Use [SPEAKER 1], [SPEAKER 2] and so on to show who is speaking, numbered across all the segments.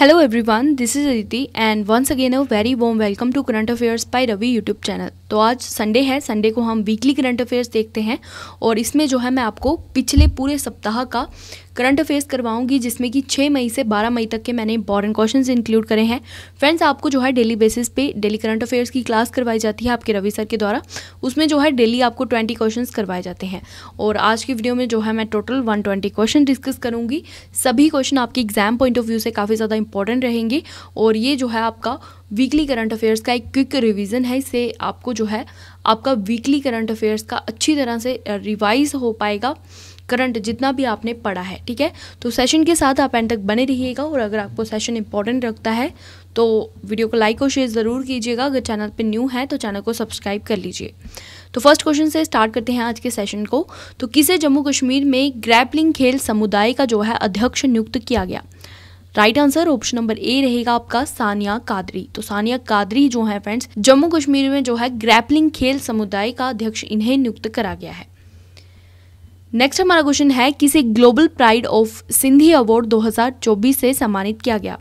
[SPEAKER 1] Hello everyone, this is Aditi and once again a very warm welcome to Current Affairs by Ravi YouTube channel. तो आज Sunday है Sunday को हम weekly current affairs देखते हैं और इसमें जो है मैं आपको पिछले पूरे सप्ताह का करंट अफेयर्स करवाऊंगी जिसमें कि 6 मई से 12 मई तक के मैंने इंपॉर्टेंट क्वेश्चन इंक्लूड करे हैं फ्रेंड्स आपको जो है डेली बेसिस पे डेली करंट अफेयर्स की क्लास करवाई जाती है आपके रवि सर के द्वारा उसमें जो है डेली आपको 20 क्वेश्चन करवाए जाते हैं और आज की वीडियो में जो है मैं टोटल 120 क्वेश्चन डिस्कस करूँगी सभी क्वेश्चन आपके एग्जाम पॉइंट ऑफ व्यू से काफ़ी ज़्यादा इंपॉर्टेंट रहेंगे और ये जो है आपका वीकली करंट अफेयर्स का एक क्विक रिवीजन है इससे आपको जो है आपका वीकली करंट अफेयर्स का अच्छी तरह से रिवाइज हो पाएगा करंट जितना भी आपने पढ़ा है ठीक है तो सेशन के साथ आप एंड तक बने रहिएगा और अगर आपको सेशन इंपॉर्टेंट लगता है तो वीडियो को लाइक और शेयर ज़रूर कीजिएगा अगर चैनल पर न्यू है तो चैनल को सब्सक्राइब कर लीजिए तो फर्स्ट क्वेश्चन से स्टार्ट करते हैं आज के सेशन को तो किसे जम्मू कश्मीर में ग्रैपलिंग खेल समुदाय का जो है अध्यक्ष नियुक्त किया गया right answer option number A रहेगा आपका सानिया कादरी तो सानिया कादरी जो है फ्रेंड्स जम्मू कश्मीर में जो है ग्रैपलिंग खेल समुदाय का अध्यक्ष इन्हें नियुक्त करा गया है नेक्स्ट हमारा क्वेश्चन है किसे global pride of Sindhi award 2024 से सम्मानित किया गया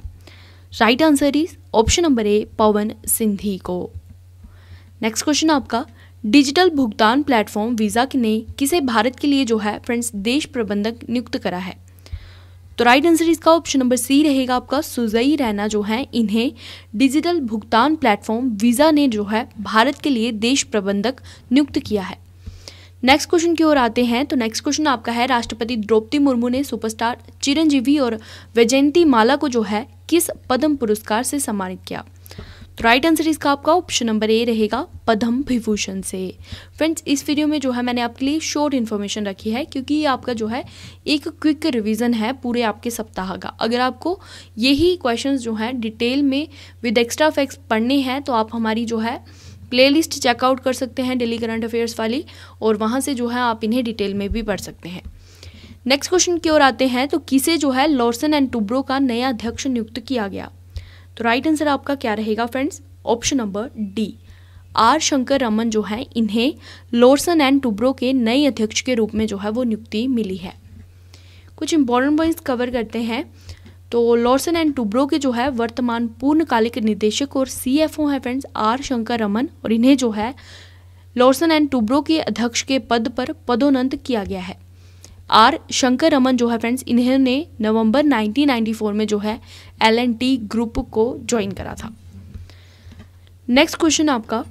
[SPEAKER 1] right answer is option number A Pawan Sindhi को नेक्स्ट क्वेश्चन आपका डिजिटल भुगतान प्लेटफॉर्म वीज़ा ने किसे भारत के लिए जो है फ्रेंड्स देश प्रबंधक नियुक्त करा है तो राइट आंसर इसका ऑप्शन नंबर सी रहेगा आपका सुजई रैना जो है इन्हें डिजिटल भुगतान प्लेटफॉर्म वीज़ा ने जो है भारत के लिए देश प्रबंधक नियुक्त किया है नेक्स्ट क्वेश्चन की ओर आते हैं तो नेक्स्ट क्वेश्चन आपका है राष्ट्रपति द्रौपदी मुर्मू ने सुपरस्टार चिरंजीवी और वैजयंती माला को जो है किस पद्म पुरस्कार से सम्मानित किया तो राइट आंसर इसका आपका ऑप्शन नंबर ए रहेगा पद्म विभूषण से फ्रेंड्स इस वीडियो में जो है मैंने आपके लिए शॉर्ट इन्फॉर्मेशन रखी है क्योंकि ये आपका जो है एक क्विक रिवीजन है पूरे आपके सप्ताह का अगर आपको यही क्वेश्चन जो है डिटेल में विद एक्स्ट्रा फैक्ट्स पढ़ने हैं तो आप हमारी जो है प्लेलिस्ट चेकआउट कर सकते हैं डेली करंट अफेयर्स वाली और वहाँ से जो है आप इन्हें डिटेल में भी पढ़ सकते हैं नेक्स्ट क्वेश्चन की ओर आते हैं तो किसे जो है लॉर्सन एंड टुब्रो का नया अध्यक्ष नियुक्त किया गया तो राइट आंसर आपका क्या रहेगा friends option number D R Shankar Raman जो है इन्हें लोरसन एंड टुब्रो के नए अध्यक्ष के रूप में जो है वो नियुक्ति मिली है कुछ इंपॉर्टेंट पॉइंट्स कवर करते हैं तो लॉर्सन एंड टुब्रो के जो है वर्तमान पूर्णकालिक निदेशक और सीएफओ हैं फ्रेंड्स आर शंकर रमन और इन्हें जो है लॉर्सन एंड टुब्रो के अध्यक्ष के पद पर पदोन्नत किया गया है आर शंकर रमन जो है फ्रेंड्स इन्होंने नवंबर 1994 में जो है एल एंड टी ग्रुप को ज्वाइन करा था नेक्स्ट क्वेश्चन आपका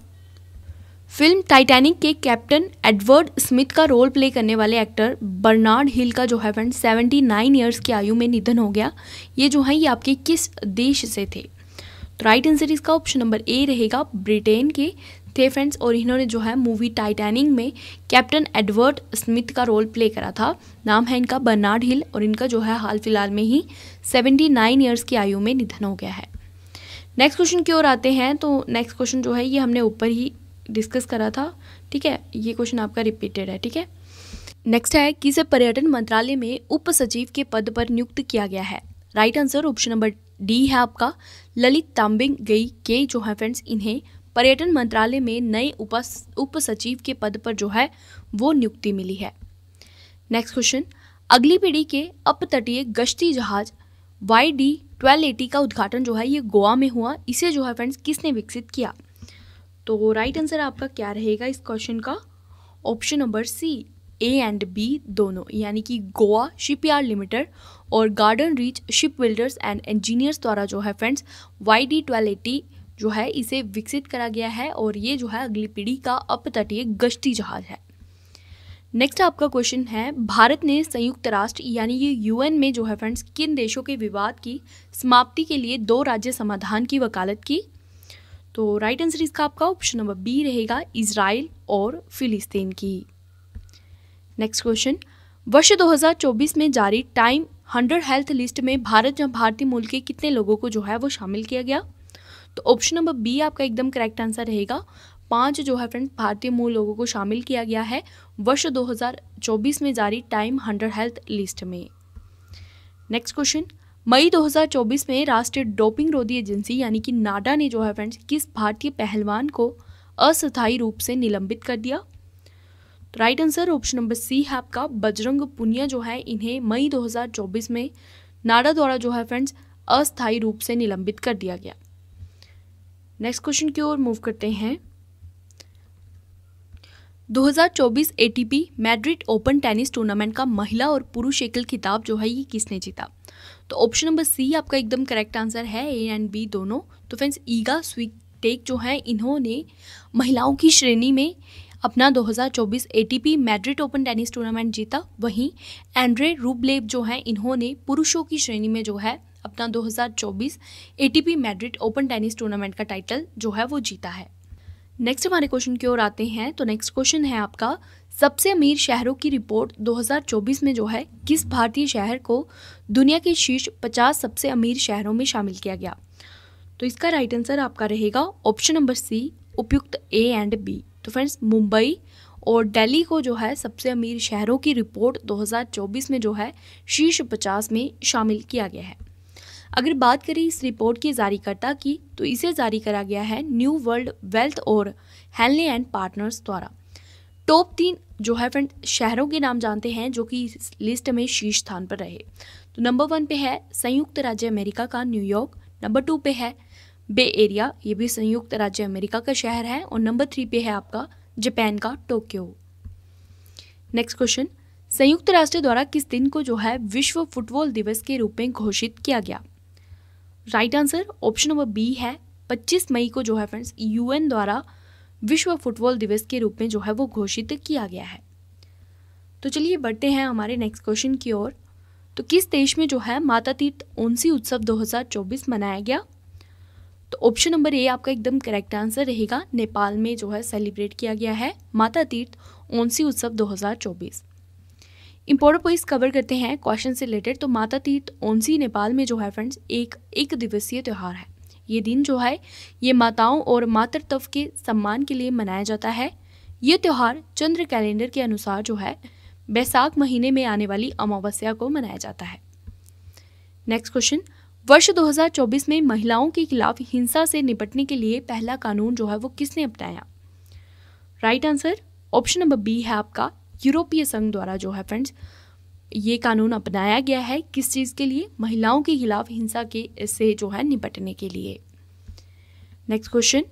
[SPEAKER 1] फिल्म टाइटैनिक के कैप्टन एडवर्ड स्मिथ का रोल प्ले करने वाले एक्टर बर्नार्ड हिल का जो है फ्रेंड्स 79 नाइन ईयर्स की आयु में निधन हो गया ये जो है ये आपके किस देश से थे तो राइट आंसर इसका ऑप्शन नंबर ए रहेगा ब्रिटेन के थे फ्रेंड्स और इन्होंने जो है मूवी टाइटैनिक में कैप्टन एडवर्ड स्मिथ का रोल प्ले करा था नाम है इनका बर्नार्ड हिल और इनका जो है हाल फिलहाल में ही 79 ईयर्स की आयु में निधन हो गया है नेक्स्ट क्वेश्चन की ओर आते हैं तो नेक्स्ट क्वेश्चन जो है ये हमने ऊपर ही डिस्कस करा था ठीक है ये क्वेश्चन आपका रिपीटेड है ठीक है नेक्स्ट है किसे पर्यटन मंत्रालय में उप सचिव के पद पर नियुक्त किया गया है right answer option number D है आपका ललित तांबिंग गई के जो है फ्रेंड्स इन्हें पर्यटन मंत्रालय में नए उप सचिव के पद पर जो है वो नियुक्ति मिली है नेक्स्ट क्वेश्चन अगली पीढ़ी के अपतटीय गश्ती जहाज वाई डी ट्वेल्व एटी का उद्घाटन जो है ये गोवा में हुआ इसे जो है फ्रेंड्स किसने विकसित किया तो राइट आंसर आपका क्या रहेगा इस क्वेश्चन का option number C A and B दोनों यानी कि गोवा शिपयार्ड लिमिटेड और garden reach ship builders and engineers द्वारा जो है friends Y D twelve eighty जो है इसे विकसित करा गया है और ये जो है अगली पीढ़ी का अपतटीय गश्ती जहाज है नेक्स्ट आपका क्वेश्चन है भारत ने संयुक्त राष्ट्र यानी ये यूएन में जो है फ्रेंड्स किन देशों के विवाद की समाप्ति के लिए दो राज्य समाधान की वकालत की तो राइट आंसर इसका आपका ऑप्शन नंबर बी रहेगा इसराइल और फिलिस्तीन की नेक्स्ट क्वेश्चन वर्ष 2024 में जारी टाइम हंड्रेड हेल्थ लिस्ट में भारत या भारतीय मूल के कितने लोगों को जो है वो शामिल किया गया तो ऑप्शन नंबर बी आपका एकदम करेक्ट आंसर रहेगा पांच जो है फ्रेंड भारतीय मूल लोगों को शामिल किया गया है वर्ष 2024 में जारी टाइम हंड्रेड हेल्थ लिस्ट में नेक्स्ट क्वेश्चन मई 2024 में राष्ट्रीय डोपिंग रोधी एजेंसी यानी कि नाडा ने जो है फ्रेंड्स किस भारतीय पहलवान को अस्थायी रूप से निलंबित कर दिया तो right answer option number C है आपका बजरंग पुनिया जो है इन्हें मई दो में नाडा द्वारा जो है फ्रेंड्स अस्थायी रूप से निलंबित कर दिया गया नेक्स्ट क्वेश्चन की ओर मूव करते हैं 2024 ATP Madrid Open tennis tournament का महिला और पुरुष एकल खिताब जो है ये किसने जीता तो ऑप्शन नंबर सी आपका एकदम करेक्ट आंसर है ए एंड बी दोनों तो फ्रेंड्स ईगा स्वीटेक जो है इन्होंने महिलाओं की श्रेणी में अपना 2024 ATP Madrid Open tennis tournament जीता वहीं एंड्रे रूबलेब जो है इन्होंने पुरुषों की श्रेणी में जो है अपना 2024 ATP Madrid Open tennis tournament का टाइटल जो है वो जीता है नेक्स्ट हमारे क्वेश्चन की ओर आते हैं तो नेक्स्ट क्वेश्चन है आपका सबसे अमीर शहरों की रिपोर्ट 2024 में जो है किस भारतीय शहर को दुनिया के शीर्ष 50 सबसे अमीर शहरों में शामिल किया गया तो इसका राइट आंसर आपका रहेगा ऑप्शन नंबर सी उपयुक्त ए एंड बी तो फ्रेंड्स मुंबई और दिल्ली को जो है सबसे अमीर शहरों की रिपोर्ट 2024 में जो है शीर्ष 50 में शामिल किया गया है अगर बात करें इस रिपोर्ट के जारीकर्ता की तो इसे जारी करा गया है न्यू वर्ल्ड वेल्थ और हेल्ले एंड पार्टनर्स द्वारा टॉप तीन जो है फ्रेंड शहरों के नाम जानते हैं जो कि इस लिस्ट में शीर्ष स्थान पर रहे तो नंबर वन पे है संयुक्त राज्य अमेरिका का न्यूयॉर्क नंबर टू पे है बे एरिया ये भी संयुक्त राज्य अमेरिका का शहर है और नंबर थ्री पे है आपका जापान का टोक्यो नेक्स्ट क्वेश्चन संयुक्त राष्ट्र द्वारा किस दिन को जो है विश्व फुटबॉल दिवस के रूप में घोषित किया गया right answer option number B है 25 मई को जो है फ्रेंड्स यूएन द्वारा विश्व फुटबॉल दिवस के रूप में जो है वो घोषित किया गया है तो चलिए बढ़ते हैं हमारे नेक्स्ट क्वेश्चन की ओर तो किस देश में जो है माता तीर्थ ओनसी उत्सव 2024 मनाया गया तो ऑप्शन नंबर ए आपका एकदम करेक्ट आंसर रहेगा नेपाल में जो है सेलिब्रेट किया गया है माता तीर्थ ओनसी उत्सव दो इम्पोर्टेंट पॉइंट्स कवर करते हैं क्वेश्चन से रिलेटेड तो माता तीर्थ ओनसी नेपाल में जो है फ्रेंड्स एक एक दिवसीय त्यौहार है ये दिन जो है ये माताओं और मातृत्व के सम्मान के लिए मनाया जाता है ये त्यौहार चंद्र कैलेंडर के अनुसार जो है बैसाख महीने में आने वाली अमावस्या को मनाया जाता है नेक्स्ट क्वेश्चन वर्ष 2024 में महिलाओं के खिलाफ हिंसा से निपटने के लिए पहला कानून जो है वो किसने अपनाया right answer option number B है आपका यूरोपीय संघ द्वारा जो है फ्रेंड्स ये कानून अपनाया गया है किस चीज़ के लिए महिलाओं के खिलाफ हिंसा के से जो है निपटने के लिए नेक्स्ट क्वेश्चन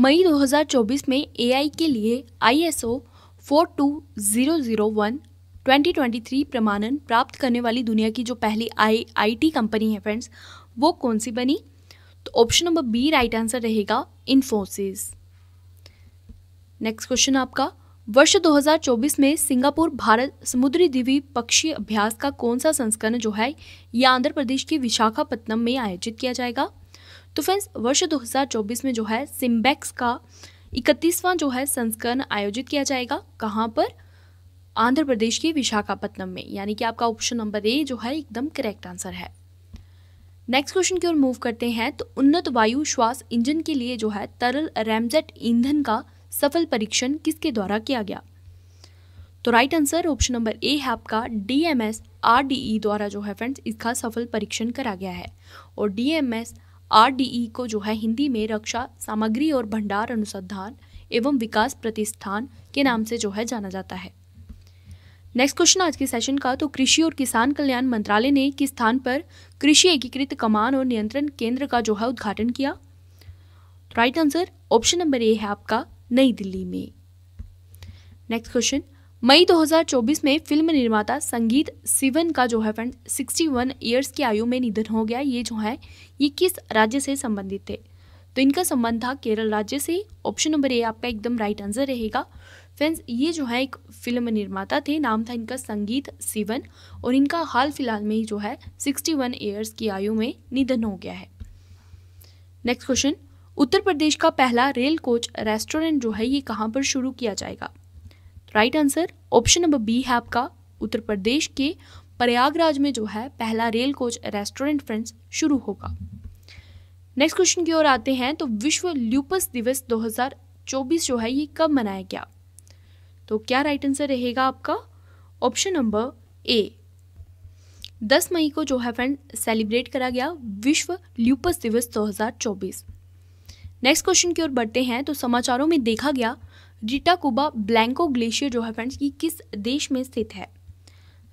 [SPEAKER 1] मई 2024 में एआई के लिए आईएसओ 42001 2023 प्रमाणन प्राप्त करने वाली दुनिया की जो पहली आई आईटी कंपनी है फ्रेंड्स वो कौन सी बनी तो option number B right answer रहेगा इन्फोसिस नेक्स्ट क्वेश्चन आपका वर्ष 2024 में सिंगापुर भारत समुद्री द्वीप पक्षी अभ्यास का कौन सा संस्करण जो है यह आंध्र प्रदेश के विशाखापत्तनम में आयोजित किया जाएगा तो फ्रेंड्स वर्ष 2024 में जो है सिम्बैक्स का इकतीसवां जो है संस्करण आयोजित किया जाएगा कहाँ पर आंध्र प्रदेश के विशाखापत्तनम में यानी कि आपका ऑप्शन नंबर ए जो है एकदम करेक्ट आंसर है नेक्स्ट क्वेश्चन की ओर मूव करते हैं तो उन्नत वायु श्वास इंजन के लिए जो है तरल रैमजेट ईंधन का सफल परीक्षण किसके द्वारा किया गया तो right answer option number A है आपका D M S R D E द्वारा जो है फ्रेंड्स इसका सफल परीक्षण करा गया है और D M S R D E को जो है हिंदी में रक्षा सामग्री और भंडार अनुसंधान एवं विकास प्रतिष्ठान के नाम से जो है जाना जाता है नेक्स्ट क्वेश्चन आज के सेशन का तो कृषि और किसान कल्याण मंत्रालय ने किस स्थान पर कृषि एकीकृत कमान और नियंत्रण केंद्र का जो है उद्घाटन किया right answer option number A है आपका नई दिल्ली में नेक्स्ट क्वेश्चन मई 2024 में फिल्म निर्माता संगीत सिवन का जो है फ्रेंड 61 ईयर्स की आयु में निधन हो गया ये जो है ये किस राज्य से संबंधित थे तो इनका संबंध था केरल राज्य से ऑप्शन नंबर ए आपका एकदम राइट आंसर रहेगा फ्रेंड्स ये जो है एक फिल्म निर्माता थे नाम था इनका संगीत सिवन और इनका हाल फिलहाल में ही जो है 61 वन ईयर्स की आयु में निधन हो गया है नेक्स्ट क्वेश्चन उत्तर प्रदेश का पहला रेल कोच रेस्टोरेंट जो है ये कहाँ पर शुरू किया जाएगा right answer option number B है आपका उत्तर प्रदेश के प्रयागराज में जो है पहला रेल कोच रेस्टोरेंट फ्रेंड्स शुरू होगा नेक्स्ट क्वेश्चन की ओर आते हैं तो विश्व ल्यूपस दिवस 2024 जो है ये कब मनाया गया तो क्या राइट आंसर रहेगा आपका ऑप्शन नंबर ए 10 मई को जो है फ्रेंड सेलिब्रेट करा गया विश्व ल्यूपस दिवस नेक्स्ट क्वेश्चन की ओर बढ़ते हैं तो समाचारों में देखा गया रिटाकुबा ब्लैंको ग्लेशियर जो है फ्रेंड्स ये किस देश में स्थित है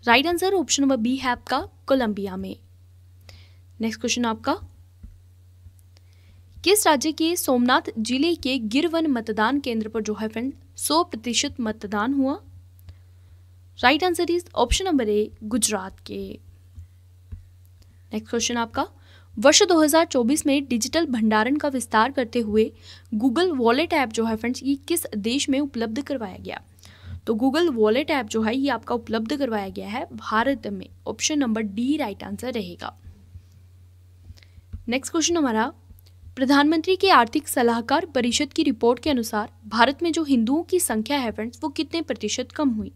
[SPEAKER 1] right answer option number B है आपका कोलंबिया में नेक्स्ट क्वेश्चन आपका किस राज्य के सोमनाथ जिले के गिरवन मतदान केंद्र पर जो है फ्रेंड सौ प्रतिशत मतदान हुआ right answer is option number A Gujarat के नेक्स्ट क्वेश्चन आपका वर्ष 2024 में डिजिटल भंडारण का विस्तार करते हुए गूगल वॉलेट ऐप जो है फ्रेंड्स ये किस देश में उपलब्ध करवाया गया तो गूगल वॉलेट ऐप जो है ये आपका उपलब्ध करवाया गया है भारत में option number D right answer रहेगा नेक्स्ट क्वेश्चन हमारा प्रधानमंत्री के आर्थिक सलाहकार परिषद की रिपोर्ट के अनुसार भारत में जो हिंदुओं की संख्या है फ्रेंड्स वो कितने प्रतिशत कम हुई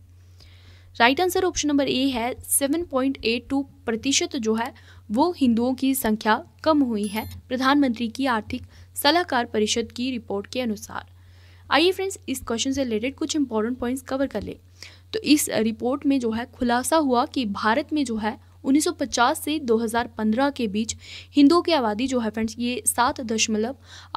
[SPEAKER 1] right answer option number A है 7.82 प्रतिशत जो है वो हिंदुओं की संख्या कम हुई है प्रधानमंत्री की आर्थिक सलाहकार परिषद की रिपोर्ट के अनुसार आइए फ्रेंड्स इस क्वेश्चन से रिलेटेड कुछ इंपॉर्टेंट पॉइंट्स कवर कर लें तो इस रिपोर्ट में जो है खुलासा हुआ कि भारत में जो है 1950 से 2015 के बीच हिंदुओं की आबादी जो है फ्रेंड्स ये सात दशमलव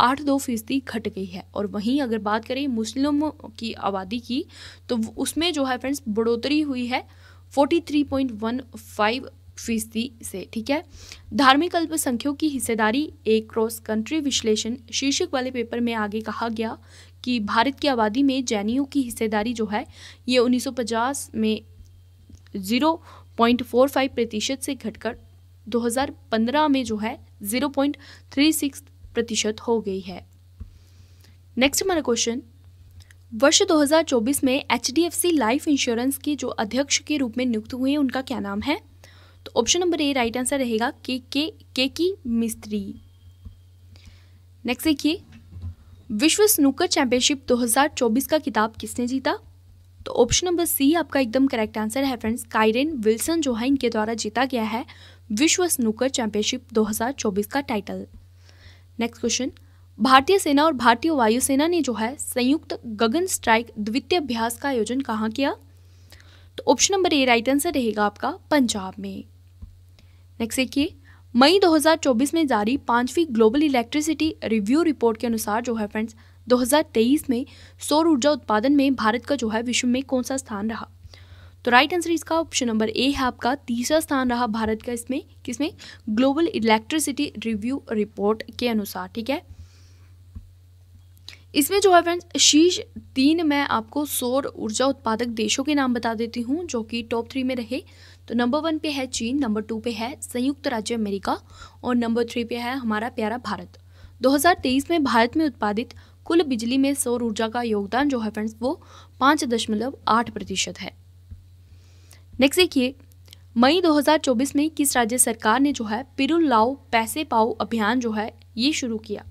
[SPEAKER 1] आठ दो फीसदी घट गई है और वहीं अगर बात करें मुस्लिमों की आबादी की तो उसमें जो है फ्रेंड्स बढ़ोतरी हुई है 43.15 फीसदी से ठीक है धार्मिक अल्पसंख्यकों की हिस्सेदारी एक क्रॉस कंट्री विश्लेषण शीर्षक वाले पेपर में आगे कहा गया कि भारत की आबादी में जैनियों की हिस्सेदारी जो है ये 1950 में 0.45 प्रतिशत से घटकर 2015 में जो है 0.36 प्रतिशत हो गई है नेक्स्ट हमारा क्वेश्चन वर्ष 2024 में एच लाइफ इंश्योरेंस के जो अध्यक्ष के रूप में नियुक्त हुए उनका क्या नाम है तो option number A right answer रहेगा के के के की मिस्त्री नेक्स्ट देखिए विश्व स्नूकर चैंपियनशिप 2024 का किताब किसने जीता तो ऑप्शन नंबर सी आपका एकदम करेक्ट आंसर है फ्रेंड्स काइरेन विल्सन जो है इनके द्वारा जीता गया है विश्व स्नूकर चैंपियनशिप 2024 का टाइटल नेक्स्ट क्वेश्चन भारतीय सेना और भारतीय वायुसेना ने जो है संयुक्त गगन स्ट्राइक द्वितीय अभ्यास का आयोजन कहाँ किया तो option number A right answer रहेगा आपका पंजाब में नेक्स्ट देखिए मई 2024 में जारी पांचवी ग्लोबल इलेक्ट्रिसिटी रिव्यू रिपोर्ट के अनुसार जो है फ्रेंड्स 2023 में सौर ऊर्जा उत्पादन में भारत का जो है विश्व में कौन सा स्थान रहा तो राइट आंसर इसका ऑप्शन नंबर ए है आपका तीसरा स्थान रहा भारत का इसमें किसमें ग्लोबल इलेक्ट्रिसिटी रिव्यू रिपोर्ट के अनुसार ठीक है इसमें जो है फ्रेंड्स शीर्ष तीन मैं आपको सौर ऊर्जा उत्पादक देशों के नाम बता देती हूँ जो कि टॉप थ्री में रहे तो नंबर वन पे है चीन नंबर टू पे है संयुक्त राज्य अमेरिका और नंबर थ्री पे है हमारा प्यारा भारत 2023 में भारत में उत्पादित कुल बिजली में सौर ऊर्जा का योगदान जो है फ्रेंड्स वो पाँच दशमलव आठ प्रतिशत है नेक्स्ट देखिए मई 2024 में किस राज्य सरकार ने जो है पिरुल लाओ पैसे पाओ अभियान जो है ये शुरू किया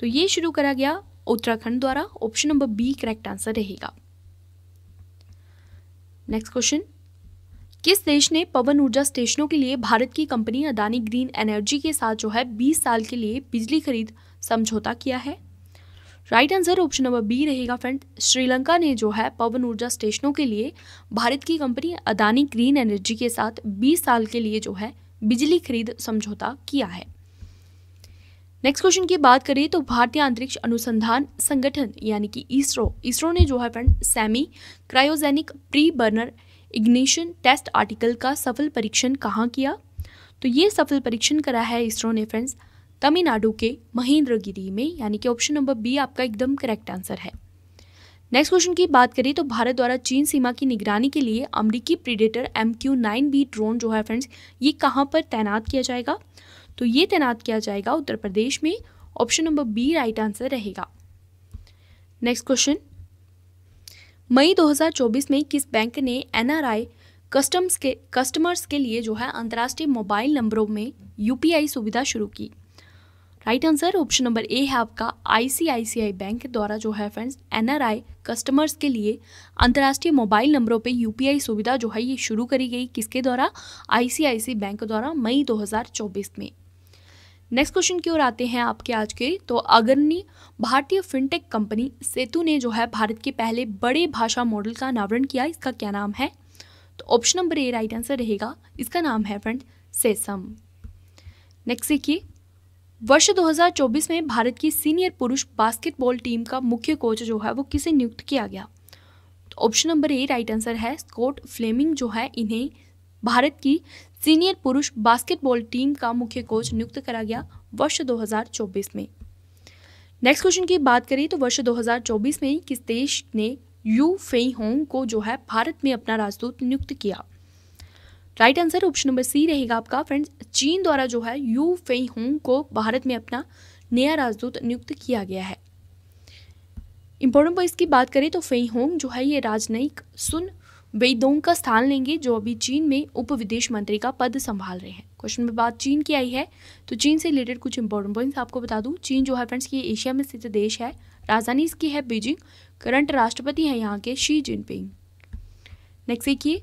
[SPEAKER 1] तो ये शुरू करा गया उत्तराखंड द्वारा option number B correct answer रहेगा नेक्स्ट क्वेश्चन किस देश ने पवन ऊर्जा स्टेशनों के लिए भारत की कंपनी अदानी ग्रीन एनर्जी के साथ जो है 20 साल के लिए बिजली खरीद समझौता किया है right answer option number B रहेगा फ्रेंड श्रीलंका ने जो है पवन ऊर्जा स्टेशनों के लिए भारत की कंपनी अदानी ग्रीन एनर्जी के साथ 20 साल के लिए जो है बिजली खरीद समझौता किया है नेक्स्ट क्वेश्चन की बात करें तो भारतीय अंतरिक्ष अनुसंधान संगठन यानी कि इसरो इसरो ने जो है friend semi cryogenic pre burner ignition test article का सफल परीक्षण कहाँ किया तो ये सफल परीक्षण करा है इसरो ने फ्रेंड्स तमिलनाडु के महेंद्रगिरी में यानी कि ऑप्शन नंबर बी आपका एकदम करेक्ट आंसर है नेक्स्ट क्वेश्चन की बात करें तो भारत द्वारा चीन सीमा की निगरानी के लिए अमरीकी predator M Q nine B drone जो है फ्रेंड्स ये कहाँ पर तैनात किया जाएगा तो ये तैनात किया जाएगा उत्तर प्रदेश में option number B right answer रहेगा नेक्स्ट क्वेश्चन मई 2024 में किस बैंक ने आई कस्टम्स के कस्टमर्स के लिए जो है अंतर्राष्ट्रीय मोबाइल नंबरों में यू सुविधा शुरू की right answer option number A है आपका आईसीआईसीआई बैंक द्वारा जो है फ्रेंड्स एन कस्टमर्स के लिए अंतर्राष्ट्रीय मोबाइल नंबरों पे यू सुविधा जो है ये शुरू करी गई किसके द्वारा आईसीआईसी बैंक द्वारा मई 2024 में नेक्स्ट क्वेश्चन की ओर आते हैं आपके आज के तो अग्रणी भारतीय फिनटेक कंपनी सेतु ने जो है भारत के पहले बड़े भाषा मॉडल का अनावरण किया इसका क्या नाम है तो option number A right answer रहेगा इसका नाम है फ्रेंड सेसम नेक्स्ट देखिए वर्ष 2024 में भारत की सीनियर पुरुष बास्केटबॉल टीम का मुख्य कोच जो है वो किसे नियुक्त किया गया तो option number A right answer है स्कॉट फ्लेमिंग जो है इन्हें भारत की सीनियर पुरुष बास्केटबॉल टीम का मुख्य कोच नियुक्त करा गया वर्ष 2024 में नेक्स्ट क्वेश्चन की बात करें तो वर्ष 2024 में किस देश ने यू फेई होंग को जो है भारत में अपना राजदूत नियुक्त किया right answer option number C रहेगा आपका फ्रेंड्स चीन द्वारा जो है यू फेई होंग को भारत में अपना नया राजदूत नियुक्त किया गया है इंपॉर्टेंट पॉइंट की बात करें तो फेई होंग जो है ये राजनयिक सुन बेईदोंग का स्थान लेंगे जो अभी चीन में उप विदेश मंत्री का पद संभाल रहे हैं क्वेश्चन में बात चीन की आई है तो चीन से रिलेटेड कुछ इंपॉर्टेंट पॉइंट्स आपको बता दूं चीन जो है फ्रेंड्स की एशिया में स्थित देश है राजधानी इसकी है बीजिंग करंट राष्ट्रपति हैं यहाँ के शी जिनपिंग नेक्स्ट देखिए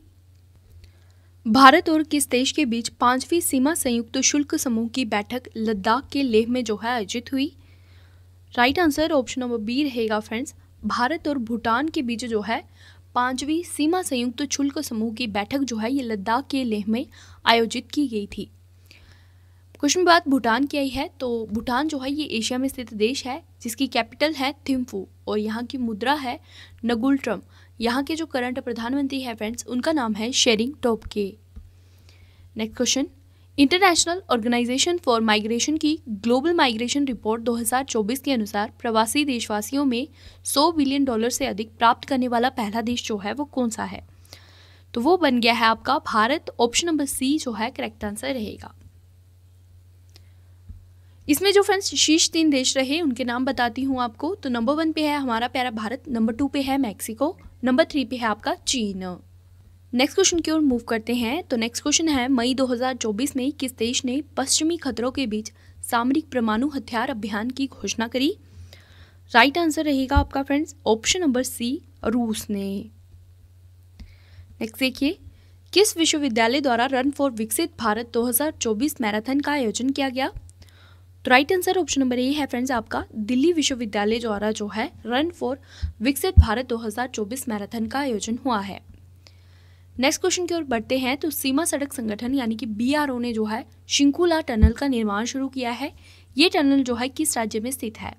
[SPEAKER 1] भारत और किस देश के बीच पांचवी सीमा संयुक्त शुल्क समूह की बैठक लद्दाख के लेह में जो है आयोजित हुई right answer option number B रहेगा फ्रेंड्स भारत और भूटान के बीच जो है पांचवी सीमा संयुक्त तो शुल्क समूह की बैठक जो है ये लद्दाख के लेह में आयोजित की गई थी क्वेश्चन बात भूटान की आई है तो भूटान जो है ये एशिया में स्थित देश है जिसकी कैपिटल है थिम्फू और यहाँ की मुद्रा है नगुल ट्रम यहाँ के जो करंट प्रधानमंत्री है फ्रेंड्स उनका नाम है Tshering Tobgay next question international organization for migration की ग्लोबल माइग्रेशन रिपोर्ट 2024 के अनुसार प्रवासी देशवासियों में 100 बिलियन डॉलर से अधिक प्राप्त करने वाला पहला देश जो है वो कौन सा है तो वो बन गया है आपका भारत ऑप्शन नंबर सी जो है करेक्ट आंसर रहेगा इसमें जो फ्रेंड्स शीर्ष तीन देश रहे उनके नाम बताती हूँ आपको तो नंबर वन पे है हमारा प्यारा भारत नंबर टू पे है मैक्सिको नंबर थ्री पे है आपका चीन नेक्स्ट क्वेश्चन की ओर मूव करते हैं तो नेक्स्ट क्वेश्चन है मई 2024 में किस देश ने पश्चिमी खतरों के बीच सामरिक परमाणु हथियार अभियान की घोषणा करी राइट आंसर रहेगा आपका फ्रेंड्स ऑप्शन नंबर सी रूस ने नेक्स्ट देखिए किस विश्वविद्यालय द्वारा रन फॉर विकसित भारत 2024 मैराथन का आयोजन किया गया तो right answer option number A है फ्रेंड्स आपका दिल्ली विश्वविद्यालय द्वारा जो है रन फॉर विकसित भारत 2024 मैराथन का आयोजन हुआ है नेक्स्ट क्वेश्चन की ओर बढ़ते हैं तो सीमा सड़क संगठन यानी कि बी ने जो है शिंकुला टनल का निर्माण शुरू किया है ये टनल जो है किस राज्य में स्थित है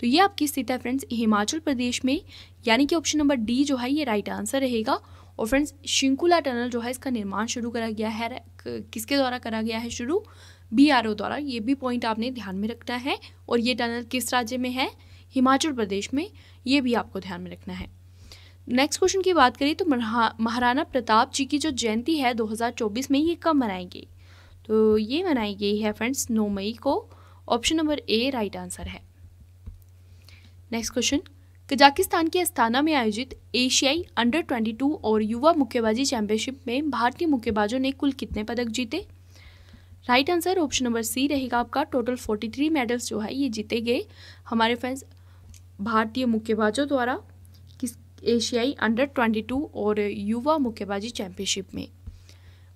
[SPEAKER 1] तो ये आपकी स्थित है फ्रेंड्स हिमाचल प्रदेश में यानी कि ऑप्शन नंबर डी जो है ये राइट आंसर रहेगा और फ्रेंड्स शिंकुला टनल जो है इसका निर्माण शुरू करा गया है किसके द्वारा करा गया है शुरू बी द्वारा ये भी पॉइंट आपने ध्यान में रखना है और ये टनल किस राज्य में है हिमाचल प्रदेश में ये भी आपको ध्यान में रखना है नेक्स्ट क्वेश्चन की बात करें तो महाराणा प्रताप जी की जो जयंती है 2024 में ये कब मनाई गई तो ये मनाई गई है फ्रेंड्स नौ मई को option number A right answer है नेक्स्ट क्वेश्चन कजाकिस्तान के अस्ताना में आयोजित एशियाई अंडर 22 और युवा मुक्केबाजी चैंपियनशिप में भारतीय मुक्केबाजों ने कुल कितने पदक जीते right answer option number C रहेगा आपका टोटल फोर्टी मेडल्स जो है ये जीते गए हमारे फ्रेंड्स भारतीय मुक्केबाजों द्वारा एशियाई अंडर 22 और युवा मुक्केबाजी चैंपियनशिप में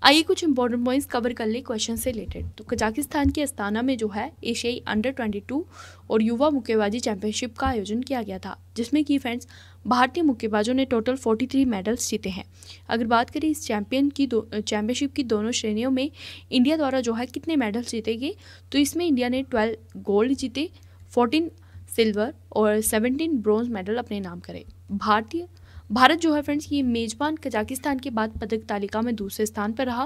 [SPEAKER 1] आइए कुछ इंपॉर्टेंट पॉइंट्स कवर कर लें क्वेश्चन से रिलेटेड तो कजाकिस्तान के अस्ताना में जो है एशियाई अंडर 22 और युवा मुक्केबाजी चैंपियनशिप का आयोजन किया गया था जिसमें कि फ्रेंड्स भारतीय मुक्केबाजों ने टोटल 43 मेडल्स जीते हैं अगर बात करें इस चैंपियन की दो चैंपियनशिप की दोनों श्रेणियों में इंडिया द्वारा जो है कितने मेडल्स जीते गए तो इसमें इंडिया ने ट्वेल्व गोल्ड जीते फोर्टीन सिल्वर और 17 ब्रॉन्ज मेडल अपने नाम करे भारतीय भारत जो है फ्रेंड्स ये मेज़बान कजाकिस्तान के बाद पदक तालिका में दूसरे स्थान पर रहा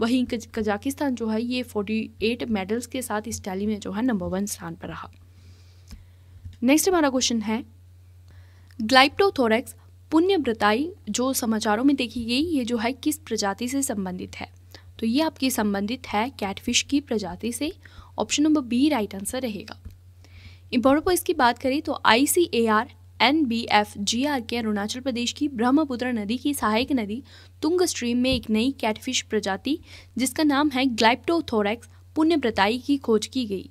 [SPEAKER 1] वहीं कज, कजाकिस्तान जो है ये 48 मेडल्स के साथ इस टैली में जो है नंबर वन स्थान पर रहा नेक्स्ट हमारा क्वेश्चन है ग्लाइप्टोथोरेक्स पुण्यव्रताई जो समाचारों में देखी गई ये जो है किस प्रजाति से संबंधित है तो ये आपकी संबंधित है कैटफिश की प्रजाति से option number B right answer रहेगा इम्पोर्टेंट पॉइंट की बात करें तो I C A R N B F G R के अरुणाचल प्रदेश की ब्रह्मपुत्र नदी की सहायक नदी तुंग स्ट्रीम में एक नई कैटफिश प्रजाति जिसका नाम है ग्लाइप्टोथोरैक्स पुण्यप्रताई की खोज की गई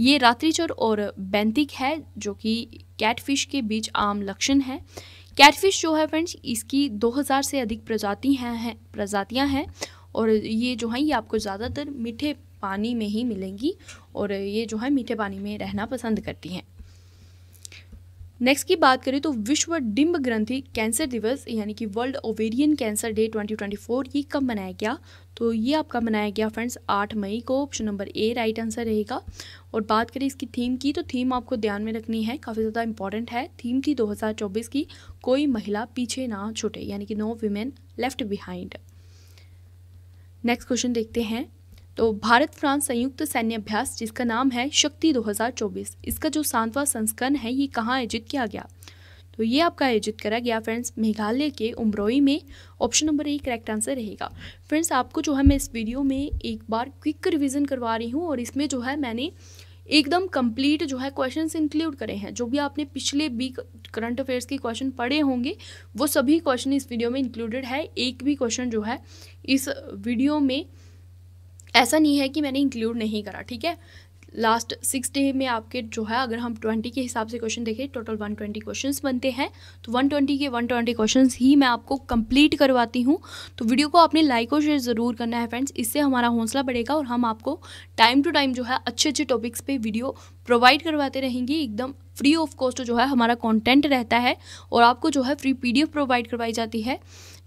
[SPEAKER 1] ये रात्रिचर और बैंतिक है जो कि कैटफिश के बीच आम लक्षण है कैटफिश जो है फ्रेंड्स इसकी 2000 से अधिक प्रजाति हैं है, प्रजातियां हैं और ये जो हैं ये आपको ज़्यादातर मीठे पानी में ही मिलेंगी और ये जो है मीठे पानी में रहना पसंद करती हैं नेक्स्ट की बात करें तो विश्व डिम्ब ग्रंथि कैंसर दिवस यानी कि वर्ल्ड ओवेरियन कैंसर डे 2024 ये कब मनाया गया तो ये आपका मनाया गया फ्रेंड्स 8 मई को option number A right answer रहेगा और बात करें इसकी थीम की तो थीम आपको ध्यान में रखनी है काफ़ी ज़्यादा इंपॉर्टेंट है थीम थी 2024 की कोई महिला पीछे ना छुटे यानी कि no women left behind next question देखते हैं तो भारत फ्रांस संयुक्त सैन्य अभ्यास जिसका नाम है शक्ति 2024 इसका जो सांतवा संस्करण है ये कहाँ आयोजित किया गया तो ये आपका आयोजित करा गया फ्रेंड्स मेघालय के उमरोई में ऑप्शन नंबर एक करेक्ट आंसर रहेगा फ्रेंड्स आपको जो है मैं इस वीडियो में एक बार क्विक रिविज़न करवा रही हूँ और इसमें जो है मैंने एकदम कंप्लीट जो है क्वेश्चन इंक्लूड करे हैं जो भी आपने पिछले बी करंट अफेयर्स के क्वेश्चन पढ़े होंगे वो सभी क्वेश्चन इस वीडियो में इंक्लूडेड है एक भी क्वेश्चन जो है इस वीडियो में ऐसा नहीं है कि मैंने इंक्लूड नहीं करा ठीक है लास्ट सिक्स डे में आपके जो है अगर हम ट्वेंटी के हिसाब से क्वेश्चन देखें टोटल वन ट्वेंटी क्वेश्चन बनते हैं तो वन ट्वेंटी के वन ट्वेंटी क्वेश्चन ही मैं आपको कंप्लीट करवाती हूँ तो वीडियो को आपने लाइक और शेयर ज़रूर करना है फ्रेंड्स इससे हमारा हौसला बढ़ेगा और हम आपको टाइम टू टाइम जो है अच्छे अच्छे टॉपिक्स पर वीडियो प्रोवाइड करवाते रहेंगे एकदम फ्री ऑफ कॉस्ट जो है हमारा कंटेंट रहता है और आपको जो है फ्री पीडीएफ प्रोवाइड करवाई जाती है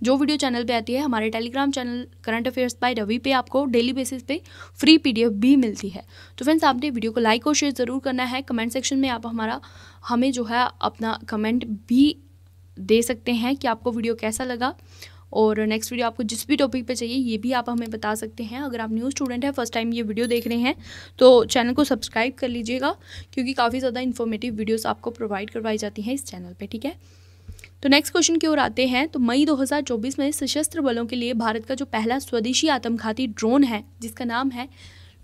[SPEAKER 1] जो वीडियो चैनल पे आती है हमारे Telegram channel current affairs by Ravi पे आपको डेली बेसिस पे फ्री पीडीएफ भी मिलती है तो फ्रेंड्स आपने वीडियो को लाइक और शेयर ज़रूर करना है कमेंट सेक्शन में आप हमारा हमें जो है अपना कमेंट भी दे सकते हैं कि आपको वीडियो कैसा लगा और नेक्स्ट वीडियो आपको जिस भी टॉपिक पे चाहिए ये भी आप हमें बता सकते हैं अगर आप न्यू स्टूडेंट हैं फर्स्ट टाइम ये वीडियो देख रहे हैं तो चैनल को सब्सक्राइब कर लीजिएगा क्योंकि काफ़ी ज़्यादा इन्फॉर्मेटिव वीडियोज़ आपको प्रोवाइड करवाई जाती हैं इस चैनल पर ठीक है तो नेक्स्ट क्वेश्चन की ओर आते हैं तो मई 2024 में सशस्त्र बलों के लिए भारत का जो पहला स्वदेशी आत्मघाती ड्रोन है जिसका नाम है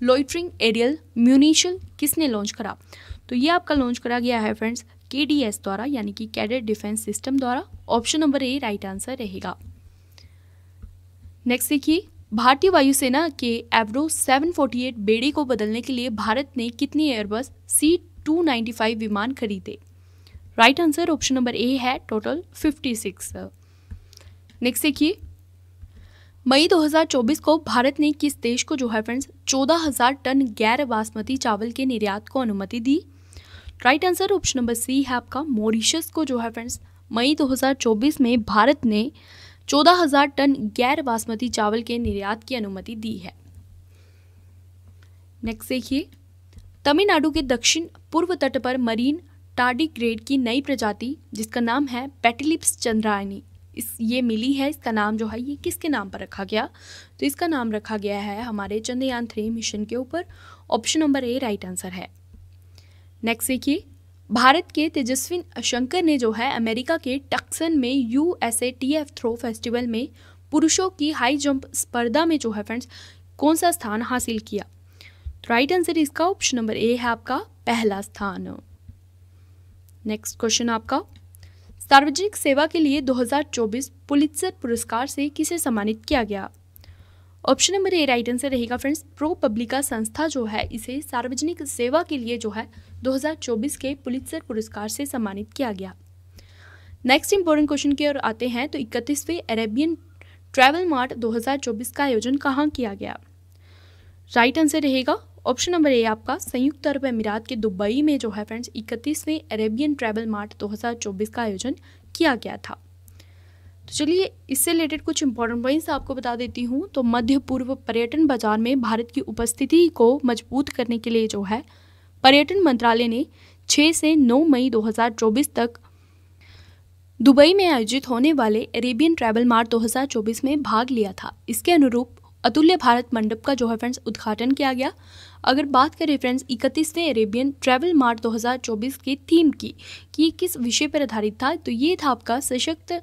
[SPEAKER 1] लोइट्रिंग एरियल म्यूनिशियल किसने लॉन्च करा तो ये आपका लॉन्च करा गया है फ्रेंड्स के द्वारा यानी कि कैडेट डिफेंस सिस्टम द्वारा option number A right answer रहेगा नेक्स्ट देखिए भारतीय वायुसेना के एवरो 748 बेड़े को बदलने के लिए भारत ने कितने एयरबस सी 295 विमान खरीदे right answer option number A है टोटल 56 नेक्स्ट देखिए मई 2024 को भारत ने किस देश को जो है फ्रेंड्स 14,000 टन गैर बासमती चावल के निर्यात को अनुमति दी right answer option number C है आपका मॉरिशस को जो है फ्रेंड्स मई 2024 में भारत ने चौदह हजार टन गैर बासमती चावल के निर्यात की अनुमति दी है नेक्स्ट देखिए तमिलनाडु के दक्षिण पूर्व तट पर मरीन टाडी ग्रेड की नई प्रजाति जिसका नाम है पेटिलिप्स चंद्रायनी इस ये मिली है इसका नाम जो है ये किसके नाम पर रखा गया तो इसका नाम रखा गया है हमारे चंद्रयान थ्री मिशन के ऊपर option number A right answer है नेक्स्ट देखिए भारत के तेजस्वी शंकर ने जो है अमेरिका के टक्सन में U S A T F throw festival में पुरुषों की हाई जंप स्पर्धा में जो है फ्रेंड्स कौन सा स्थान हासिल किया तो राइट आंसर इसका ऑप्शन नंबर ए है आपका पहला स्थान नेक्स्ट क्वेश्चन आपका सार्वजनिक सेवा के लिए 2024 पुलित्सर पुरस्कार से किसे सम्मानित किया गया option number A right answer रहेगा फ्रेंड्स प्रो पब्लिका संस्था जो है इसे सार्वजनिक सेवा के लिए जो है 2024 के पुलित्सर पुरस्कार से सम्मानित किया गया नेक्स्ट इंपॉर्टेंट क्वेश्चन की ओर आते हैं तो इकतीसवें अरेबियन ट्रैवल मार्ट 2024 का आयोजन कहाँ किया गया राइट right आंसर रहेगा ऑप्शन नंबर ए आपका संयुक्त अरब अमीरात के दुबई में जो है फ्रेंड्स इकतीसवें अरेबियन ट्रैवल मार्ट 2024 का आयोजन किया गया था तो चलिए इससे रिलेटेड कुछ इंपॉर्टेंट पॉइंट्स आपको बता देती हूँ तो मध्य पूर्व पर्यटन बाजार में भारत की उपस्थिति को मजबूत करने के लिए जो है पर्यटन मंत्रालय ने 6 से 9 मई 2024 तक दुबई में आयोजित होने वाले अरेबियन ट्रैवल मार्ट 2024 में भाग लिया था इसके अनुरूप अतुल्य भारत मंडप का जो है फ्रेंड्स उद्घाटन किया गया अगर बात करें फ्रेंड्स इकतीसवें अरेबियन ट्रैवल मार्ट 2024 के थीम की कि ये किस विषय पर आधारित था तो ये था आपका सशक्त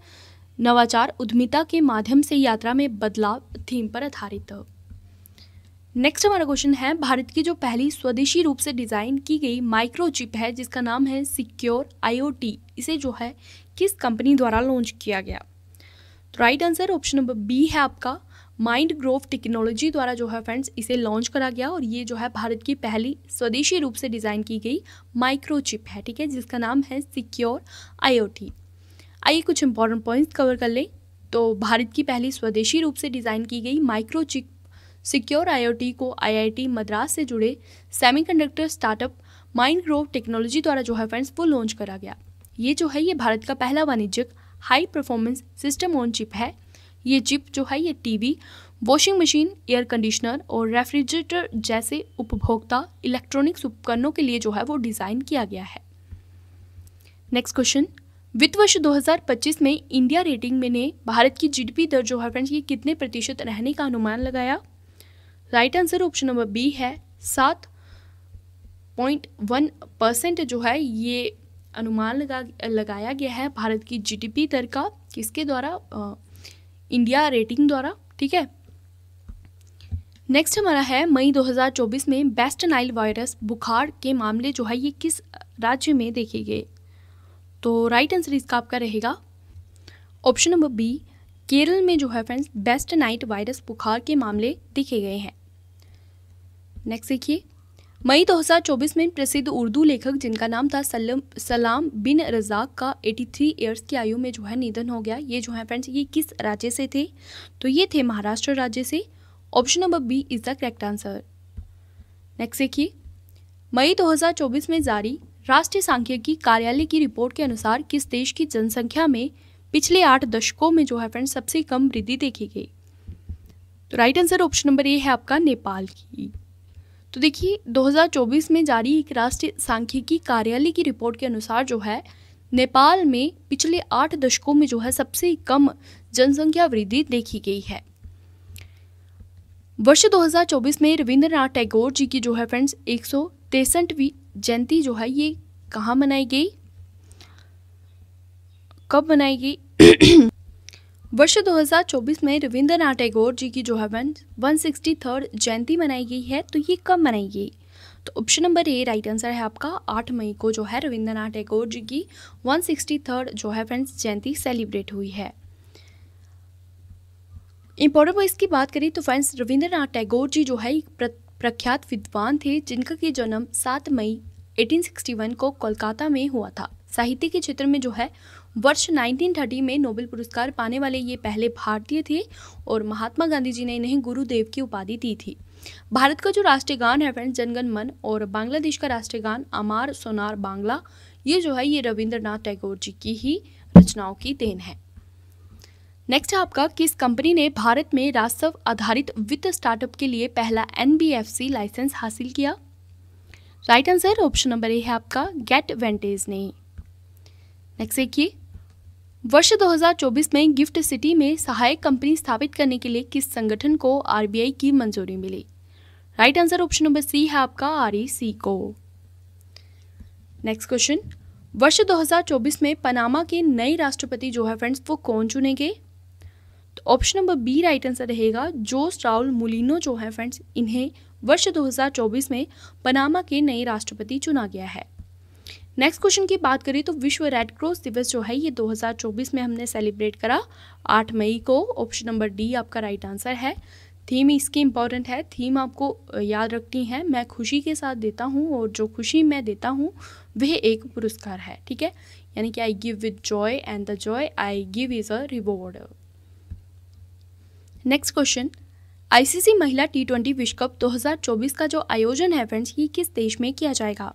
[SPEAKER 1] नवाचार उद्यमिता के माध्यम से यात्रा में बदलाव थीम पर आधारित नेक्स्ट हमारा क्वेश्चन है भारत की जो पहली स्वदेशी रूप से डिज़ाइन की गई माइक्रोचिप है जिसका नाम है सिक्योर आईओटी इसे जो है किस कंपनी द्वारा लॉन्च किया गया तो right answer option number B है आपका माइंड ग्रोव टेक्नोलॉजी द्वारा जो है फ्रेंड्स इसे लॉन्च करा गया और ये जो है भारत की पहली स्वदेशी रूप से डिज़ाइन की गई माइक्रोचिप है ठीक है जिसका नाम है सिक्योर आईओटी आइए कुछ इंपॉर्टेंट पॉइंट्स कवर कर लें तो भारत की पहली स्वदेशी रूप से डिज़ाइन की गई माइक्रोचिप सिक्योर आईओटी को आईआईटी मद्रास से जुड़े semiconductor startup Mind Grove technology द्वारा जो है फ्रेंड्स वो लॉन्च करा गया ये जो है ये भारत का पहला वाणिज्यिक high performance system on chip है ये चिप जो है ये TV washing machine air conditioner और रेफ्रिजरेटर जैसे उपभोक्ता इलेक्ट्रॉनिक्स उपकरणों के लिए जो है वो डिज़ाइन किया गया है नेक्स्ट क्वेश्चन वित्त वर्ष 2025 में इंडिया रेटिंग में ने भारत की जीडीपी दर जो है फ्रेंड्स ये कितने प्रतिशत रहने का अनुमान लगाया right answer option number B है सात पॉइंट वन परसेंट जो है ये अनुमान लगा लगाया गया है भारत की जीडीपी दर का किसके द्वारा इंडिया रेटिंग द्वारा ठीक है नेक्स्ट हमारा है मई 2024 में बेस्ट नाइल वायरस बुखार के मामले जो है ये किस राज्य में देखे गए तो राइट आंसर इसका आपका रहेगा ऑप्शन नंबर बी केरल में जो है फ्रेंड्स बेस्ट नाइट वायरस बुखार के मामले दिखे गए हैं नेक्स्ट देखिए मई 2024 में प्रसिद्ध उर्दू लेखक जिनका नाम था सलम सलाम बिन रजाक का 83 ईयर्स की आयु में जो है निधन हो गया ये जो है फ्रेंड्स ये किस राज्य से थे तो ये थे महाराष्ट्र राज्य से option number B is the correct answer next देखिए मई 2024 में जारी राष्ट्रीय सांख्यिकी कार्यालय की रिपोर्ट के अनुसार किस देश की जनसंख्या में पिछले आठ दशकों में जो है फ्रेंड सबसे कम वृद्धि देखी गई तो right answer option number A है आपका नेपाल की तो देखिए 2024 में जारी एक राष्ट्रीय सांख्यिकी कार्यालय की रिपोर्ट के अनुसार जो है नेपाल में पिछले आठ दशकों में जो है सबसे कम जनसंख्या वृद्धि देखी गई है वर्ष 2024 में रविंद्रनाथ टैगोर जी की जो है फ्रेंड्स एक सौ जयंती जो है ये कहाँ मनाई गई कब मनाई गई वर्ष 2024 में रविंद्रनाथ टैगोर जी की जो है वन वन जयंती मनाई गई है तो ये कब मनाई गई तो option number A right answer है आपका 8 मई को जो है रविंद्रनाथ टैगोर जी की वन जो है फ्रेंड्स जयंती सेलिब्रेट हुई है इम्पोर्टेंट वाइज की बात करें तो फ्रेंड्स रविंद्रनाथ टैगोर जी जो है एक प्रख्यात विद्वान थे जिनका की जन्म 7 मई 1861 को कोलकाता में हुआ था साहित्य के क्षेत्र में जो है वर्ष 1930 में नोबेल पुरस्कार पाने वाले ये पहले भारतीय थे और महात्मा गांधी जी ने इन्हें गुरुदेव की उपाधि दी थी भारत का जो राष्ट्रीय गान है फ्रेंड जनगण मन और बांग्लादेश का राष्ट्रीय गान अमार सोनार बांग्ला ये जो है ये रविंद्रनाथ टैगोर जी की ही रचनाओं की देन है नेक्स्ट है आपका किस कंपनी ने भारत में राजस्व आधारित वित्त स्टार्टअप के लिए पहला एन लाइसेंस हासिल किया right answer option number A है आपका गेट वेंटेज ने नेक्स्ट देखिए वर्ष 2024 में गिफ्ट सिटी में सहायक कंपनी स्थापित करने के लिए किस संगठन को आरबीआई की मंजूरी मिली right answer option number C है आपका आर e को नेक्स्ट क्वेश्चन वर्ष 2024 में पनामा के नए राष्ट्रपति जो है फ्रेंड्स वो कौन चुने तो option number B right answer रहेगा जोस राउल मुलिनो जो है फ्रेंड्स इन्हें वर्ष 2024 में पनामा के नए राष्ट्रपति चुना गया है नेक्स्ट क्वेश्चन की बात करें तो विश्व रेड क्रॉस दिवस जो है ये 2024 में हमने सेलिब्रेट करा 8 मई को ऑप्शन नंबर डी आपका राइट आंसर है थीम इसकी इम्पॉर्टेंट है थीम आपको याद रखनी है मैं खुशी के साथ देता हूँ और जो खुशी मैं देता हूँ वह एक पुरस्कार है ठीक है यानी कि I give with joy and the joy I give is a reward next question ICC महिला टी ट्वेंटी विश्व कप 2024 का जो आयोजन है फ्रेंड्स ये किस देश में किया जाएगा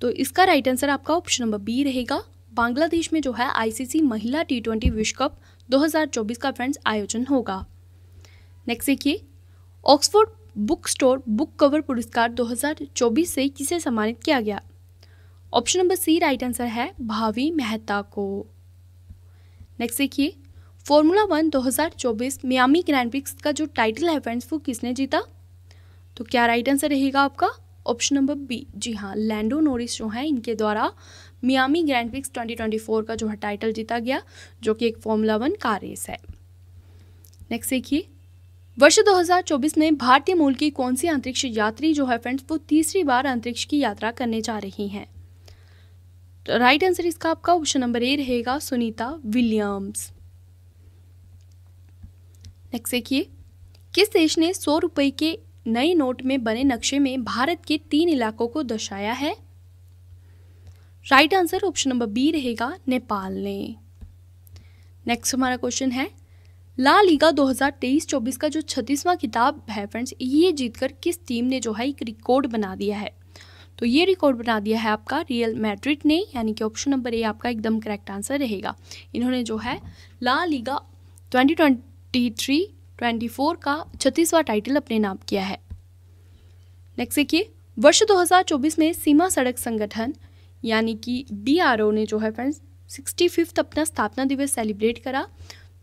[SPEAKER 1] तो इसका राइट आंसर आपका ऑप्शन नंबर बी रहेगा बांग्लादेश में जो है आईसीसी महिला टी ट्वेंटी विश्व कप 2024 का फ्रेंड्स आयोजन होगा नेक्स्ट देखिए Oxford book store book cover पुरस्कार 2024 से किसे सम्मानित किया गया option number C right answer है भावी मेहता को नेक्स्ट देखिए formula one 2024 Miami grand prix का जो टाइटल है फ्रेंड्स वो किसने जीता तो क्या राइट आंसर रहेगा आपका ऑप्शन नंबर बी जी हाँ लैंडो नोरिस जो है इनके द्वारा मियामी ग्रैंड पिक्स 2024 का जो है टाइटल जीता गया जो कि एक फॉर्मूला वन कार रेस है नेक्स्ट देखिए वर्ष 2024 में भारतीय मूल की कौन सी अंतरिक्ष यात्री जो है फ्रेंड्स वो तीसरी बार अंतरिक्ष की यात्रा करने जा रही हैं तो राइट आंसर इसका आपका ऑप्शन नंबर ए रहेगा सुनीता विलियम्स नेक्स्ट देखिए किस देश ने सौ रुपये के नए नोट में बने नक्शे में भारत के तीन इलाकों को दर्शाया है right answer option number B रहेगा नेपाल ने नेक्स्ट हमारा क्वेश्चन है ला लीगा 2023-24 का जो छत्तीसवां किताब है फ्रेंड्स ये जीतकर किस टीम ने जो है एक रिकॉर्ड बना दिया है तो ये रिकॉर्ड बना दिया है आपका रियल मैड्रिड ने यानी कि ऑप्शन नंबर ए आपका एकदम करेक्ट आंसर रहेगा इन्होंने जो है ला लीगा 2023 2024 का छत्तीसवां टाइटल अपने नाम किया है नेक्स्ट देखिए वर्ष 2024 में सीमा सड़क संगठन यानी कि बी ने जो है फ्रेंड्स सिक्सटी अपना स्थापना दिवस सेलिब्रेट करा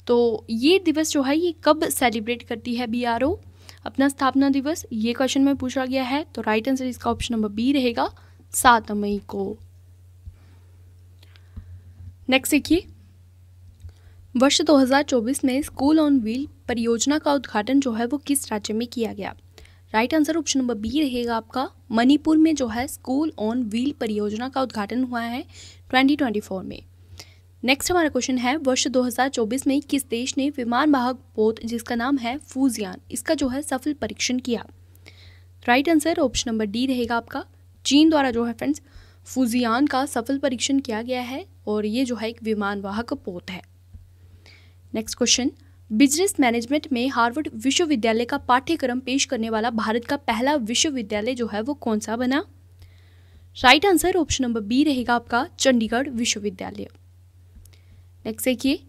[SPEAKER 1] तो ये दिवस जो है ये कब सेलिब्रेट करती है बी अपना स्थापना दिवस ये क्वेश्चन में पूछा गया है तो राइट आंसर इसका ऑप्शन नंबर बी रहेगा सात मई को नेक्स्ट देखिए वर्ष 2024 में स्कूल ऑन व्हील परियोजना का उद्घाटन जो है वो किस राज्य में किया गया right answer option number B रहेगा आपका मणिपुर में जो है स्कूल ऑन व्हील परियोजना का उद्घाटन हुआ है 2024 में नेक्स्ट हमारा क्वेश्चन है वर्ष 2024 में किस देश ने विमान वाहक पोत जिसका नाम है फूजियान इसका जो है सफल परीक्षण किया right answer option number D रहेगा आपका चीन द्वारा जो है फ्रेंड्स फूजियान का सफल परीक्षण किया गया है और ये जो है एक विमान वाहक पोत है नेक्स्ट क्वेश्चन बिजनेस मैनेजमेंट में हार्वर्ड विश्वविद्यालय का पाठ्यक्रम पेश करने वाला भारत का पहला विश्वविद्यालय जो है वो कौन सा बना right answer option number B रहेगा आपका चंडीगढ़ विश्वविद्यालय नेक्स्ट देखिए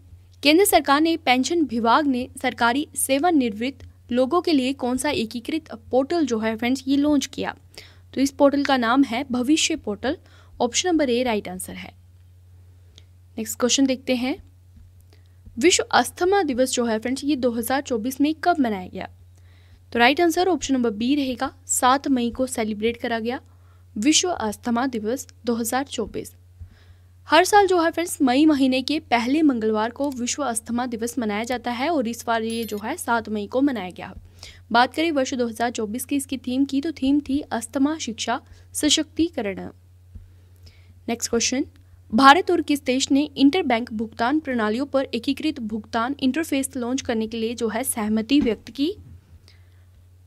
[SPEAKER 1] केंद्र सरकार ने पेंशन विभाग ने सरकारी सेवानिवृत्त लोगों के लिए कौन सा एकीकृत पोर्टल जो है फ्रेंड्स ये लॉन्च किया तो इस पोर्टल का नाम है Bhavishya portal option number A right answer है नेक्स्ट क्वेश्चन देखते हैं विश्व अस्थमा दिवस जो है फ्रेंड्स ये 2024 में कब मनाया गया तो right answer option number B रहेगा सात मई को सेलिब्रेट करा गया विश्व अस्थमा दिवस 2024 हर साल जो है फ्रेंड्स मई महीने के पहले मंगलवार को विश्व अस्थमा दिवस मनाया जाता है और इस बार ये जो है सात मई को मनाया गया बात करें वर्ष 2024 की इसकी थीम की तो थीम थी अस्थमा शिक्षा सशक्तिकरण नेक्स्ट क्वेश्चन भारत और किस देश ने इंटरबैंक भुगतान प्रणालियों पर एकीकृत भुगतान इंटरफेस लॉन्च करने के लिए जो है सहमति व्यक्त की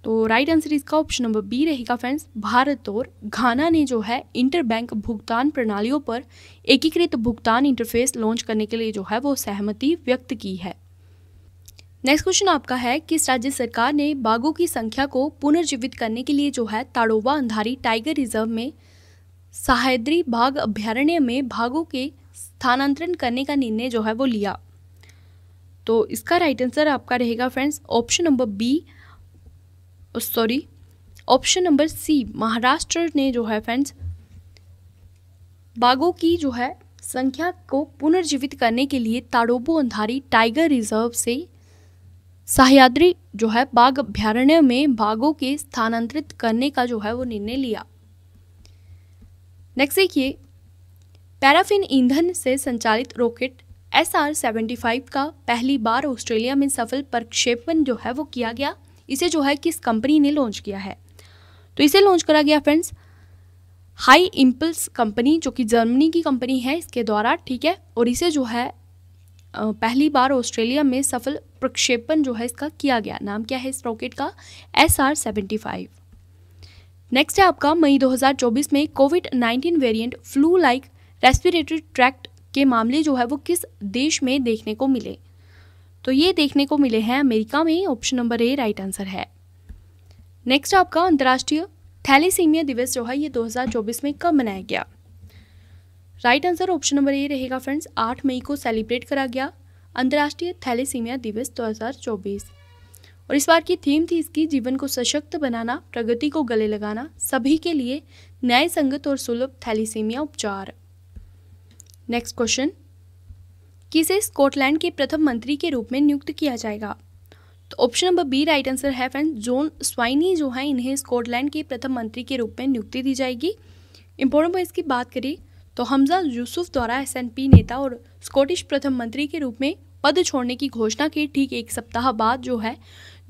[SPEAKER 1] तो राइट आंसर इसका ऑप्शन नंबर बी रहेगा फ्रेंड्स भारत और घाना ने जो है इंटरबैंक भुगतान प्रणालियों पर एकीकृत भुगतान इंटरफेस लॉन्च करने के लिए जो है वो सहमति व्यक्त की है नेक्स्ट क्वेश्चन आपका है किस राज्य सरकार ने बाघों की संख्या को पुनर्जीवित करने के लिए जो है ताड़ोबा अंधारी टाइगर रिजर्व में सहायद्री बाघ अभ्यारण्य में भागों के स्थानांतरण करने का निर्णय जो है वो लिया तो इसका राइट आंसर आपका रहेगा friends option number B sorry option number C Maharashtra ने जो है फ्रेंड्स बाघों की जो है संख्या को पुनर्जीवित करने के लिए ताड़ोबो अंधारी टाइगर रिजर्व से सहयाद्री जो है बाघ अभ्यारण्य में बाघों के स्थानांतरित करने का जो है वो निर्णय लिया नेक्स्ट देखिए पैराफिन ईंधन से संचालित rocket S R seventy five का पहली बार ऑस्ट्रेलिया में सफल प्रक्षेपण जो है वो किया गया इसे जो है किस कंपनी ने लॉन्च किया है तो इसे लॉन्च करा गया फ्रेंड्स हाई इम्पल्स कंपनी जो कि जर्मनी की कंपनी है इसके द्वारा ठीक है और इसे जो है पहली बार ऑस्ट्रेलिया में सफल प्रक्षेपण जो है इसका किया गया नाम क्या है इस रॉकेट का S R seventy five next है आपका मई 2024 में Covid 19 variant flu like respiratory tract के मामले जो है वो किस देश में देखने को मिले तो ये देखने को मिले हैं अमेरिका में option number A right answer है नेक्स्ट आपका अंतर्राष्ट्रीय थैलीसीमिया दिवस जो है ये 2024 में कब मनाया गया right answer option number A रहेगा फ्रेंड्स 8 मई को सेलिब्रेट करा गया अंतर्राष्ट्रीय थैलीसीमिया दिवस 2024 और इस बार की थीम थी इसकी जीवन को सशक्त बनाना प्रगति को गले लगाना सभी के लिए न्याय संगत और सुलभ थैलीसीमिया उपचार नेक्स्ट क्वेश्चन किसे स्कॉटलैंड के प्रथम मंत्री के रूप में नियुक्त किया जाएगा तो option number B right answer है फ्रेंड जोन स्वाइनी जो है इन्हें स्कॉटलैंड के प्रथम मंत्री के रूप में नियुक्ति दी जाएगी इम्पोर्टेंट पॉइंट की बात करें तो हमजा यूसुफ द्वारा एसएनपी नेता और स्कॉटिश प्रथम मंत्री के रूप में पद छोड़ने की घोषणा के ठीक एक सप्ताह बाद जो है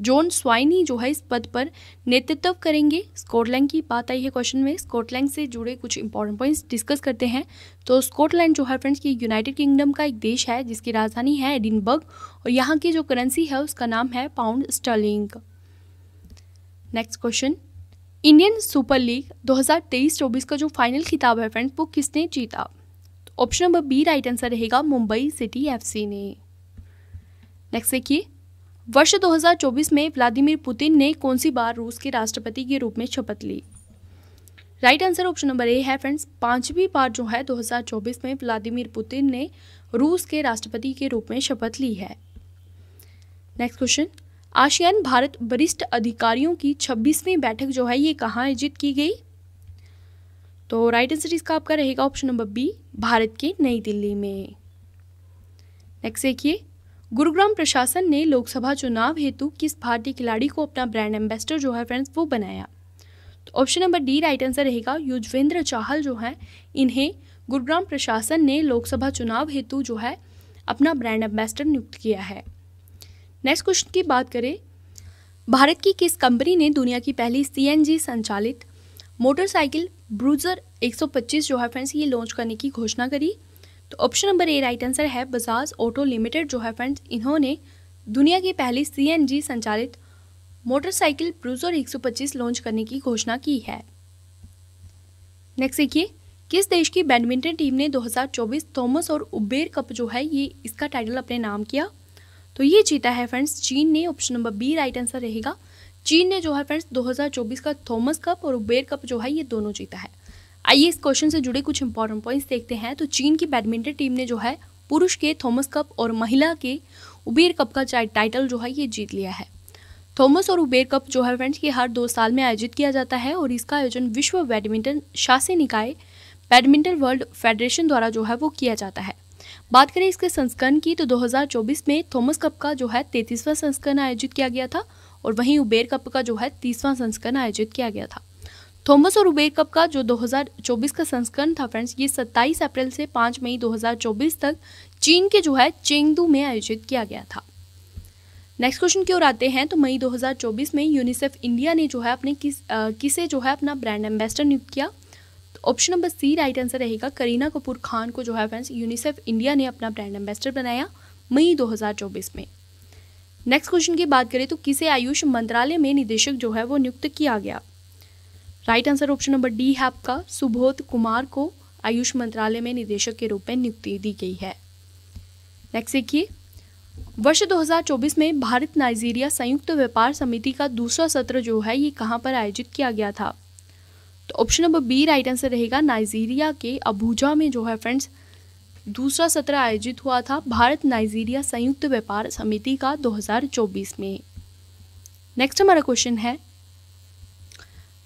[SPEAKER 1] जॉन स्वाइनी जो है इस पद पर नेतृत्व करेंगे स्कॉटलैंड की बात आई है क्वेश्चन में स्कॉटलैंड से जुड़े कुछ इंपॉर्टेंट पॉइंट्स डिस्कस करते हैं तो स्कॉटलैंड जो है फ्रेंड्स की यूनाइटेड किंगडम का एक देश है जिसकी राजधानी है एडिनबर्ग और यहाँ की जो करेंसी है उसका नाम है pound sterling next question Indian super league 2023-24 का जो फाइनल खिताब है फ्रेंड्स वो किसने जीता option number B right answer रहेगा मुंबई सिटी एफसी ने नेक्स्ट देखिए वर्ष 2024 में व्लादिमीर पुतिन ने कौन सी बार रूस के राष्ट्रपति के रूप में शपथ ली right answer option number A है फ्रेंड्स पांचवी बार जो है 2024 में व्लादिमीर पुतिन ने रूस के राष्ट्रपति के रूप में शपथ ली है नेक्स्ट क्वेश्चन आशियान भारत वरिष्ठ अधिकारियों की 26वीं बैठक जो है ये कहाँ आयोजित की गई तो राइट आंसर इसका आपका रहेगा ऑप्शन नंबर बी भारत के नई दिल्ली में नेक्स्ट देखिए गुरुग्राम प्रशासन ने लोकसभा चुनाव हेतु किस भारतीय खिलाड़ी को अपना ब्रांड एम्बेसडर जो है फ्रेंड्स वो बनाया तो option number D right answer रहेगा युजवेंद्र चाहल जो है इन्हें गुरुग्राम प्रशासन ने लोकसभा चुनाव हेतु जो है अपना ब्रांड एम्बेसडर नियुक्त किया है नेक्स्ट क्वेश्चन की बात करें भारत की किस कंपनी ने दुनिया की पहली सीएनजी संचालित मोटरसाइकिल ब्रूजर 125 जो है फ्रेंड्स ये लॉन्च करने की घोषणा करी तो option number A right answer है बजाज ऑटो लिमिटेड जो है फ्रेंड्स इन्होंने दुनिया की पहली सीएनजी संचालित मोटरसाइकिल ब्रूजर 125 लॉन्च करने की घोषणा की है नेक्स्ट देखिए किस देश की बैडमिंटन टीम ने 2024 थॉमस और उबेर कप जो है ये इसका टाइटल अपने नाम किया तो ये जीता है फ्रेंड्स चीन ने option number B right answer रहेगा चीन ने जो है फ्रेंड्स 2024 का थॉमस कप और उबेर कप जो है ये दोनों जीता है आइए इस क्वेश्चन से जुड़े कुछ इंपॉर्टेंट पॉइंट्स देखते हैं तो चीन की बैडमिंटन टीम ने जो है पुरुष के थॉमस कप और महिला के उबेर कप का टाइटल जो है ये जीत लिया है थॉमस और उबेर कप जो है फ्रेंड्स ये हर दो साल में आयोजित किया जाता है और इसका आयोजन विश्व बैडमिंटन शासी निकाय बैडमिंटन वर्ल्ड फेडरेशन द्वारा जो है वो किया जाता है बात करें इसके संस्करण की तो 2024 में थॉमस कप का जो है तैतीसवां संस्करण आयोजित किया गया था और वहीं उबेर कप का जो है तीसवां संस्करण आयोजित किया गया था थॉमस और उबेर कप का जो 2024 का संस्करण था फ्रेंड्स ये 27 अप्रैल से 5 मई 2024 तक चीन के जो है चेंगदू में आयोजित किया गया था नेक्स्ट क्वेश्चन की ओर आते हैं तो मई 2024 में यूनिसेफ इंडिया ने जो है अपने किस आ, किसे जो है अपना ब्रांड एम्बेसडर नियुक्त किया तो option number C right answer रहेगा करीना कपूर खान को जो है फ्रेंड्स यूनिसेफ इंडिया ने अपना ब्रांड एम्बेसडर बनाया मई 2024 में नेक्स्ट क्वेश्चन की बात करें तो किसे आयुष मंत्रालय में निदेशक जो है वो नियुक्त किया गया right answer option number D है आपका सुबोध कुमार को आयुष मंत्रालय में निदेशक के रूप में नियुक्ति दी गई है नेक्स्ट देखिए वर्ष 2024 में भारत नाइजीरिया संयुक्त व्यापार समिति का दूसरा सत्र जो है ये कहाँ पर आयोजित किया गया था तो option number B right answer रहेगा नाइजीरिया के अबूजा में जो है फ्रेंड्स दूसरा सत्र आयोजित हुआ था भारत नाइजीरिया संयुक्त व्यापार समिति का 2024 में नेक्स्ट हमारा क्वेश्चन है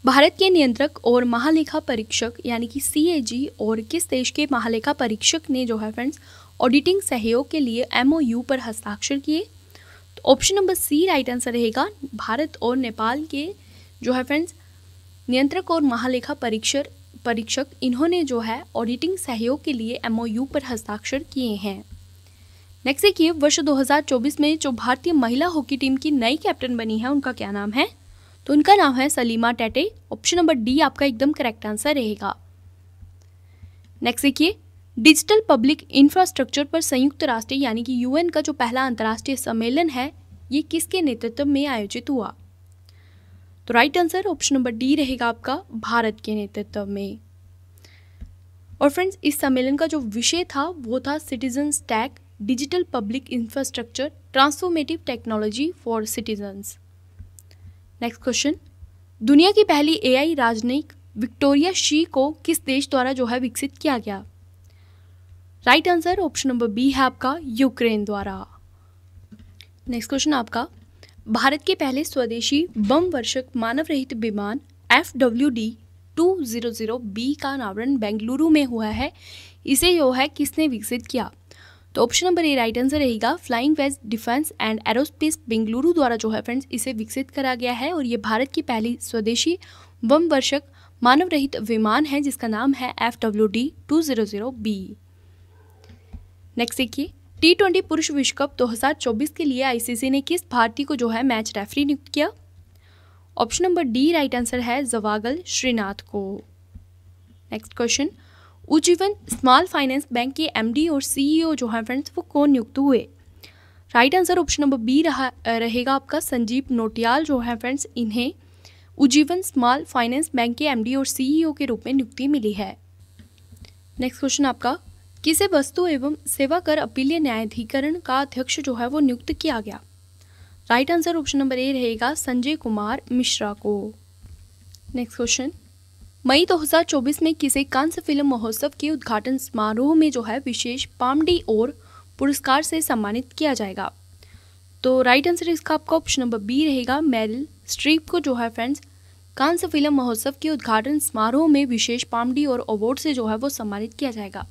[SPEAKER 1] भारत के नियंत्रक और महालेखा परीक्षक यानी कि सी और किस देश के महालेखा परीक्षक ने जो है फ्रेंड्स ऑडिटिंग सहयोग के लिए एम पर हस्ताक्षर किए तो option number C right answer रहेगा भारत और नेपाल के जो है फ्रेंड्स नियंत्रक और महालेखा परीक्षक परीक्षक इन्होंने जो है ऑडिटिंग सहयोग के लिए एम पर हस्ताक्षर किए हैं नेक्स्ट देखिए वर्ष 2024 में जो भारतीय महिला हॉकी टीम की नई कैप्टन बनी है उनका क्या नाम है तो उनका नाम है Salima Tete option number D आपका एकदम करेक्ट आंसर रहेगा नेक्स्ट देखिए डिजिटल पब्लिक इंफ्रास्ट्रक्चर पर संयुक्त राष्ट्र यानी कि यूएन का जो पहला अंतर्राष्ट्रीय सम्मेलन है ये किसके नेतृत्व में आयोजित हुआ तो right answer option number D रहेगा आपका भारत के नेतृत्व में और फ्रेंड्स इस सम्मेलन का जो विषय था वो था citizens tag digital public infrastructure transformative technology for citizens next question दुनिया की पहली एआई राजनयिक विक्टोरिया शी को किस देश द्वारा जो है विकसित किया गया right answer option number B है आपका यूक्रेन द्वारा नेक्स्ट क्वेश्चन आपका भारत के पहले स्वदेशी बम वर्षक मानव रहित विमान F W D two zero zero B का अनावरण बेंगलुरु में हुआ है इसे जो है किसने विकसित किया तो option number A right answer रहेगा flying wedge defence and aerospace Bengaluru द्वारा जो है फ्रेंड्स इसे विकसित करा गया है और ये भारत की पहली स्वदेशी बम वर्षक मानव रहित विमान है जिसका नाम है F W D two zero zero B next देखिए टी ट्वेंटी पुरुष विश्व कप 2024 के लिए आईसीसी ने किस भारतीय को जो है मैच रेफरी नियुक्त किया option number D right answer है जवागल श्रीनाथ को next question Ujjivan small finance bank के एमडी और सीईओ e जो हैं फ्रेंड्स वो कौन नियुक्त हुए right answer option number B रहा रहेगा आपका संजीव नोटियाल जो है फ्रेंड्स इन्हें उज्जीवन स्मॉल फाइनेंस बैंक के एमडी और सीईओ e के रूप में नियुक्ति मिली है नेक्स्ट क्वेश्चन आपका किसे वस्तु एवं सेवा कर अपीलीय न्यायाधिकरण का अध्यक्ष जो है वो नियुक्त किया गया right answer option number A रहेगा संजय कुमार मिश्रा को नेक्स्ट क्वेश्चन मई 2024 में किसे कांस फिल्म महोत्सव के उद्घाटन समारोह में जो है विशेष पामडी और पुरस्कार से सम्मानित किया जाएगा तो राइट आंसर इसका आपका ऑप्शन नंबर बी रहेगा मेरिल स्ट्रीप को जो है फ्रेंड्स कांस फिल्म महोत्सव के उद्घाटन समारोह में विशेष पामडी और अवार्ड से जो है वो सम्मानित किया जाएगा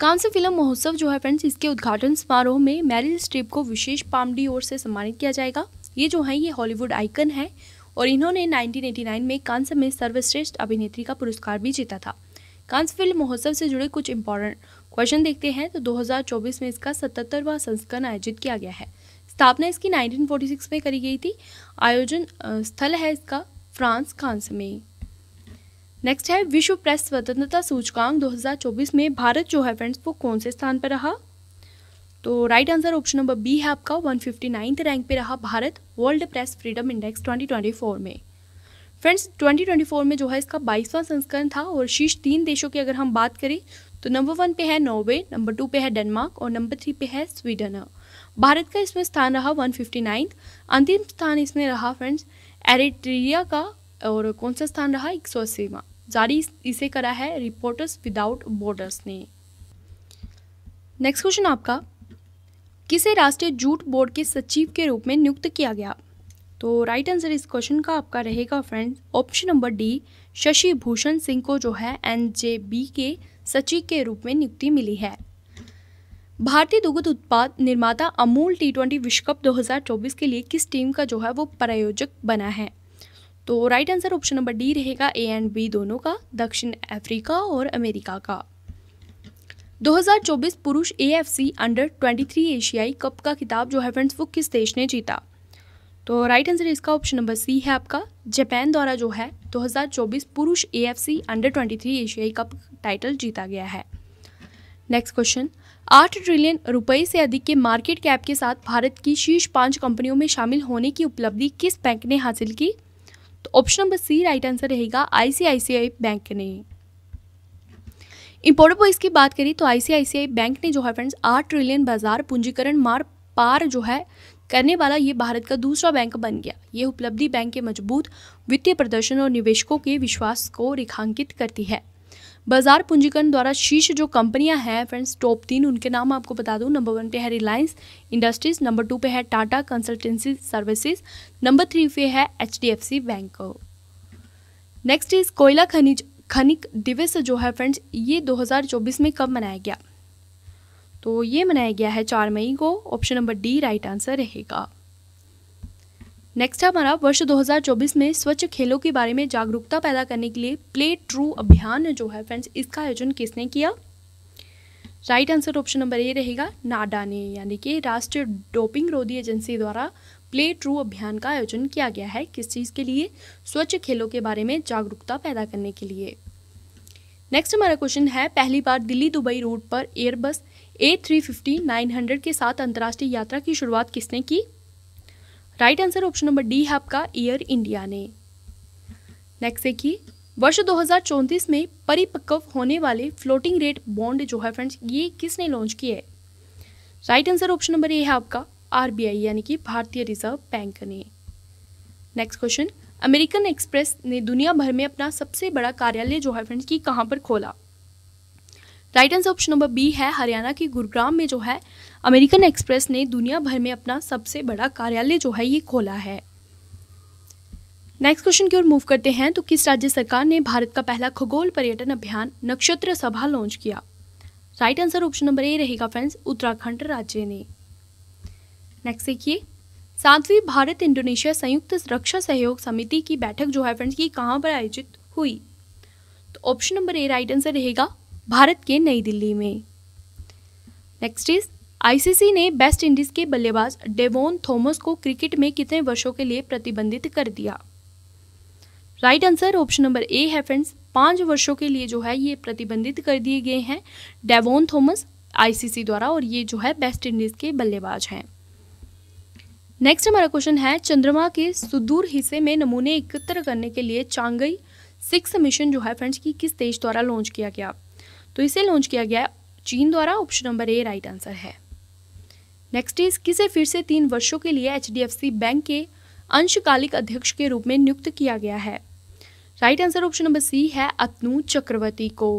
[SPEAKER 1] कांस फिल्म महोत्सव जो है फ्रेंड्स इसके उद्घाटन समारोह में मैरिल स्ट्रीप को विशेष पामडी ओर से सम्मानित किया जाएगा ये जो है ये हॉलीवुड आइकन है और इन्होंने 1989 में कांस में सर्वश्रेष्ठ अभिनेत्री का पुरस्कार भी जीता था कांस फिल्म महोत्सव से जुड़े कुछ इंपॉर्टेंट क्वेश्चन देखते हैं तो 2024 में इसका सतहत्तरवा संस्करण आयोजित किया गया है स्थापना इसकी 1946 में करी गई थी आयोजन स्थल है इसका फ्रांस कांस में नेक्स्ट है विश्व प्रेस स्वतंत्रता सूचकांक 2024 में भारत जो है फ्रेंड्स वो कौन से स्थान पर रहा तो right answer option number B है आपका वन फिफ्टी नाइन्थ रैंक पे रहा Bharat world press freedom index 2024 में फ्रेंड्स 2024 में जो है इसका बाईसवां संस्करण था और शीर्ष तीन देशों की अगर हम बात करें तो नंबर वन पे है नॉर्वे नंबर टू पे है डेनमार्क और नंबर थ्री पे है स्वीडन भारत का इसमें स्थान रहा वन फिफ्टी अंतिम स्थान इसमें रहा फ्रेंड्स एरिट्रिया का और कौन सा स्थान रहा एक सौ अस्सीवा जारी इसे करा है रिपोर्टर्स विदाउट बॉर्डर्स ने नेक्स्ट क्वेश्चन आपका किसे राष्ट्रीय जूट बोर्ड के सचिव के रूप में नियुक्त किया गया तो राइट आंसर इस क्वेश्चन का आपका रहेगा friend option number D Shashi Bhushan Singh को जो है एन के सचिव के रूप में नियुक्ति मिली है भारतीय दुग्ध उत्पाद निर्माता अमूल टी ट्वेंटी विश्व कप 2024 के लिए किस टीम का जो है वो प्रायोजक बना है तो right answer option number D रहेगा ए एंड बी दोनों का दक्षिण अफ्रीका और अमेरिका का 2024 पुरुष ए अंडर 23 एशियाई कप का खिताब जो है फ्रेंड्स वो किस देश ने जीता तो राइट आंसर इसका ऑप्शन नंबर सी है आपका जापान द्वारा जो है 2024 पुरुष ए अंडर 23 एशियाई कप टाइटल जीता गया है नेक्स्ट क्वेश्चन आठ ट्रिलियन रुपए से अधिक के मार्केट कैप के साथ भारत की शीर्ष पांच कंपनियों में शामिल होने की उपलब्धि किस बैंक ने हासिल की तो option number C right answer रहेगा आईसीआईसीआई बैंक ने इम्पोर्टेंट पॉइंट्स की बात करें तो आईसीआईसीआई बैंक ने जो है फ्रेंड्स आठ ट्रिलियन बाजार पूंजीकरण मार पार जो है करने वाला ये भारत का दूसरा बैंक बन गया ये उपलब्धि बैंक के मजबूत वित्तीय प्रदर्शन और निवेशकों के विश्वास को रेखांकित करती है बाजार पूंजीकरण द्वारा शीर्ष जो कंपनियां हैं फ्रेंड्स टॉप तीन उनके नाम आपको बता दूं नंबर वन पे है रिलायंस इंडस्ट्रीज नंबर टू पे है Tata consultancy services number three पे है एच बैंक नेक्स्ट इज कोयला खनिज खनिक दिवस जो है फ्रेंड्स ये 2024 में कब मनाया गया तो ये मनाया गया है चार मई को option number D right answer रहेगा नेक्स्ट है हमारा वर्ष 2024 में स्वच्छ खेलों के बारे में जागरूकता पैदा करने के लिए प्ले ट्रू अभियान जो है फ्रेंड्स इसका आयोजन किसने किया right answer option number A रहेगा नाडा ने यानी कि राष्ट्रीय डोपिंग रोधी एजेंसी द्वारा प्ले ट्रू अभियान का आयोजन किया गया है किस चीज़ के लिए स्वच्छ खेलों के बारे में जागरूकता पैदा करने के लिए नेक्स्ट हमारा क्वेश्चन है पहली बार दिल्ली दुबई रूट पर Airbus A three fifty nine hundred के साथ अंतर्राष्ट्रीय यात्रा की शुरुआत किसने की right answer option number D है आपका एयर इंडिया ने नेक्स्ट देखिए वर्ष दो में परिपक्व होने वाले फ्लोटिंग रेट बॉन्ड जो है फ्रेंड्स ये किसने लॉन्च किए right answer option number A है आपका आरबीआई यानी कि भारतीय रिजर्व बैंक ने नेक्स्ट क्वेश्चन अमेरिकन एक्सप्रेस ने दुनिया भर में अपना सबसे बड़ा कार्यालय जो है फ्रेंड्स की कहाँ पर खोला right answer option number B है हरियाणा के गुरुग्राम में जो है अमेरिकन एक्सप्रेस ने दुनिया भर में अपना सबसे बड़ा कार्यालय जो है ये खोला है नेक्स्ट क्वेश्चन की ओर मूव करते हैं तो किस राज्य सरकार ने भारत का पहला खगोल पर्यटन अभियान नक्षत्र सभा लॉन्च किया right answer option number A रहेगा फ्रेंड्स उत्तराखंड राज्य ने नेक्स्ट देखिए सातवीं भारत इंडोनेशिया संयुक्त रक्षा सहयोग समिति की बैठक जो है फ्रेंड्स की कहाँ पर आयोजित हुई तो option number A right answer रहेगा भारत के नई दिल्ली में नेक्स्ट इज आईसीसी ने वेस्ट इंडीज के बल्लेबाज डेवोन थॉमस को क्रिकेट में कितने वर्षों के लिए प्रतिबंधित कर दिया right answer option number A है फ्रेंड्स पाँच वर्षों के लिए जो है ये प्रतिबंधित कर दिए गए हैं डेवोन थॉमस आईसीसी द्वारा और ये जो है वेस्ट इंडीज के बल्लेबाज हैं नेक्स्ट हमारा क्वेश्चन है चंद्रमा के सुदूर हिस्से में नमूने एकत्र करने के लिए चांगई सिक्स मिशन जो है फ्रेंड्स की किस देश द्वारा लॉन्च किया गया तो इसे लॉन्च किया गया चीन द्वारा option number A right answer है नेक्स्ट इज किसे फिर से तीन वर्षों के लिए एच बैंक के अंशकालिक अध्यक्ष के रूप में नियुक्त किया गया है right answer option number C है अतनु चक्रवर्ती को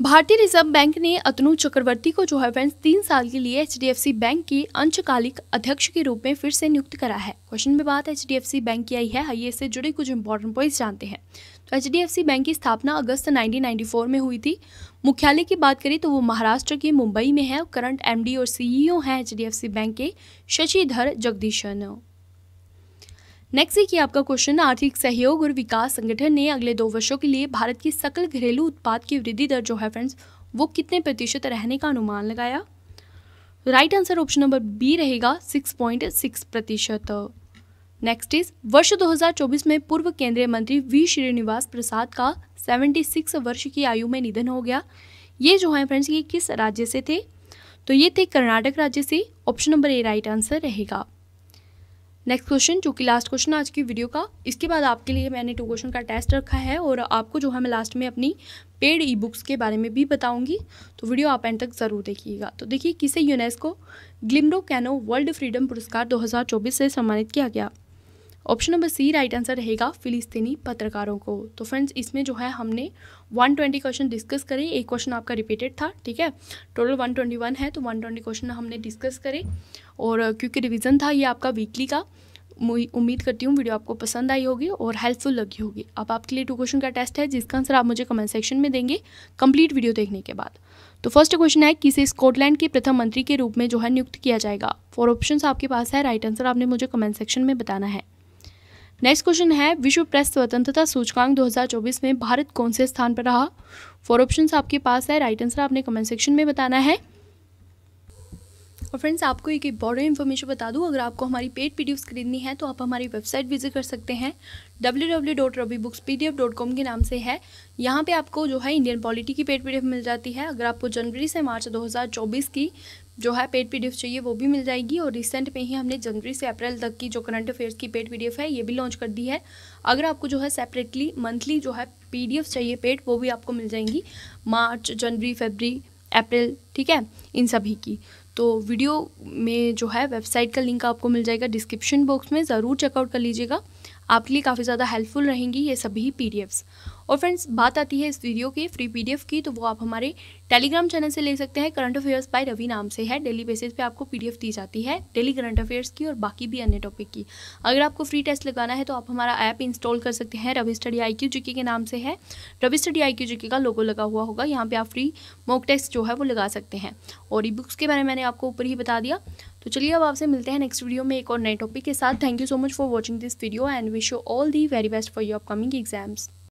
[SPEAKER 1] भारतीय रिजर्व बैंक ने अतनु चक्रवर्ती को जो है फ्रेंड्स तीन साल के लिए एच बैंक के अंशकालिक अध्यक्ष के रूप में फिर से नियुक्त करा है क्वेश्चन में बात एच बैंक की आई है आइए इससे जुड़े कुछ इंपॉर्टेंट पॉइंट्स जानते हैं तो एच बैंक की स्थापना अगस्त 1994 में हुई थी मुख्यालय की बात करें तो वो महाराष्ट्र के मुंबई में है करंट एम और सीईओ e हैं एच बैंक के शशिधर जगदीशन नेक्स्ट की आपका क्वेश्चन आर्थिक सहयोग और विकास संगठन ने अगले दो वर्षों के लिए भारत की सकल घरेलू उत्पाद की वृद्धि दर जो है फ्रेंड्स वो कितने प्रतिशत रहने का अनुमान लगाया right answer option number B रहेगा सिक्स प्रतिशत नेक्स्ट इज वर्ष 2024 में पूर्व केंद्रीय मंत्री वी श्रीनिवास प्रसाद का 76 वर्ष की आयु में निधन हो गया ये जो है फ्रेंड्स ये किस राज्य से थे तो ये थे कर्नाटक राज्य से option number A right answer रहेगा नेक्स्ट क्वेश्चन जो कि लास्ट क्वेश्चन आज की वीडियो का इसके बाद आपके लिए मैंने टू क्वेश्चन का टेस्ट रखा है और आपको जो है मैं लास्ट में अपनी पेड ई बुक्स के बारे में भी बताऊंगी तो वीडियो आप एंड तक ज़रूर देखिएगा तो देखिए किसे UNESCO Guillermo Cano world freedom पुरस्कार दो से सम्मानित किया गया option number C right answer रहेगा फिलिस्तीनी पत्रकारों को तो फ्रेंड्स इसमें जो है हमने 120 क्वेश्चन डिस्कस करें एक क्वेश्चन आपका रिपीटेड था ठीक है टोटल 121 है तो 120 क्वेश्चन हमने डिस्कस करें और क्योंकि रिविज़न था ये आपका वीकली का उम्मीद करती हूँ वीडियो आपको पसंद आई होगी और हेल्पफुल लगी होगी अब आपके लिए टू क्वेश्चन का टेस्ट है जिसका आंसर आप मुझे कमेंट सेक्शन में देंगे कंप्लीट वीडियो देखने के बाद तो फर्स्ट क्वेश्चन है किसे स्कॉटलैंड के प्रथम मंत्री के रूप में जो है नियुक्त किया जाएगा फोर ऑप्शन आपके पास है राइट आंसर आपने मुझे कमेंट सेक्शन में बताना है नेक्स्ट क्वेश्चन है विश्व प्रेस स्वतंत्रता सूचकांक 2024 में भारत कौन से स्थान पर रहा फोर ऑप्शन आपके पास है राइट आंसर आपने कमेंट सेक्शन में बताना है और फ्रेंड्स आपको एक इंपॉर्टेंट इन्फॉर्मेशन बता दूँ अगर आपको हमारी पेड पी खरीदनी है तो आप हमारी वेबसाइट विजिट कर सकते हैं www.rabibooks.pdf.com के नाम से है यहाँ पे आपको जो है इंडियन पॉलिटी की पेड पीडीएफ मिल जाती है अगर आपको जनवरी से मार्च 2024 की जो है पेड पीडीएफ चाहिए वो भी मिल जाएगी और रिसेंट में ही हमने जनवरी से अप्रैल तक की जो करंट अफेयर्स की पेड पीडीएफ है ये भी लॉन्च कर दी है अगर आपको जो है सेपरेटली मंथली जो है पीडीएफ चाहिए पेड वो भी आपको मिल जाएंगी मार्च जनवरी फेबरी अप्रैल ठीक है इन सभी की तो वीडियो में जो है वेबसाइट का लिंक आपको मिल जाएगा डिस्क्रिप्शन बॉक्स में ज़रूर चेकआउट कर लीजिएगा आपके लिए काफ़ी ज़्यादा हेल्पफुल रहेंगी ये सभी पी और फ्रेंड्स बात आती है इस वीडियो की फ्री पीडीएफ की तो वो आप हमारे टेलीग्राम चैनल से ले सकते हैं करंट अफेयर्स बाय रवि नाम से है डेली बेसिस पे आपको पीडीएफ दी जाती है डेली करंट अफेयर्स की और बाकी भी अन्य टॉपिक की अगर आपको फ्री टेस्ट लगाना है तो आप हमारा ऐप इंस्टॉल कर सकते हैं रवि स्टडी आई क्यू के नाम से है रवि स्टडी आई क्यू का लोगो लगा हुआ होगा यहाँ पर आप फ्री मॉक टेस्ट जो है वो लगा सकते हैं और ई बुक्स के बारे में मैंने आपको ऊपर ही बता दिया तो चलिए अब आपसे मिलते हैं नेक्स्ट वीडियो में एक और नए टॉपिक के साथ thank you so much for watching this video and wish you all the very best for your upcoming exams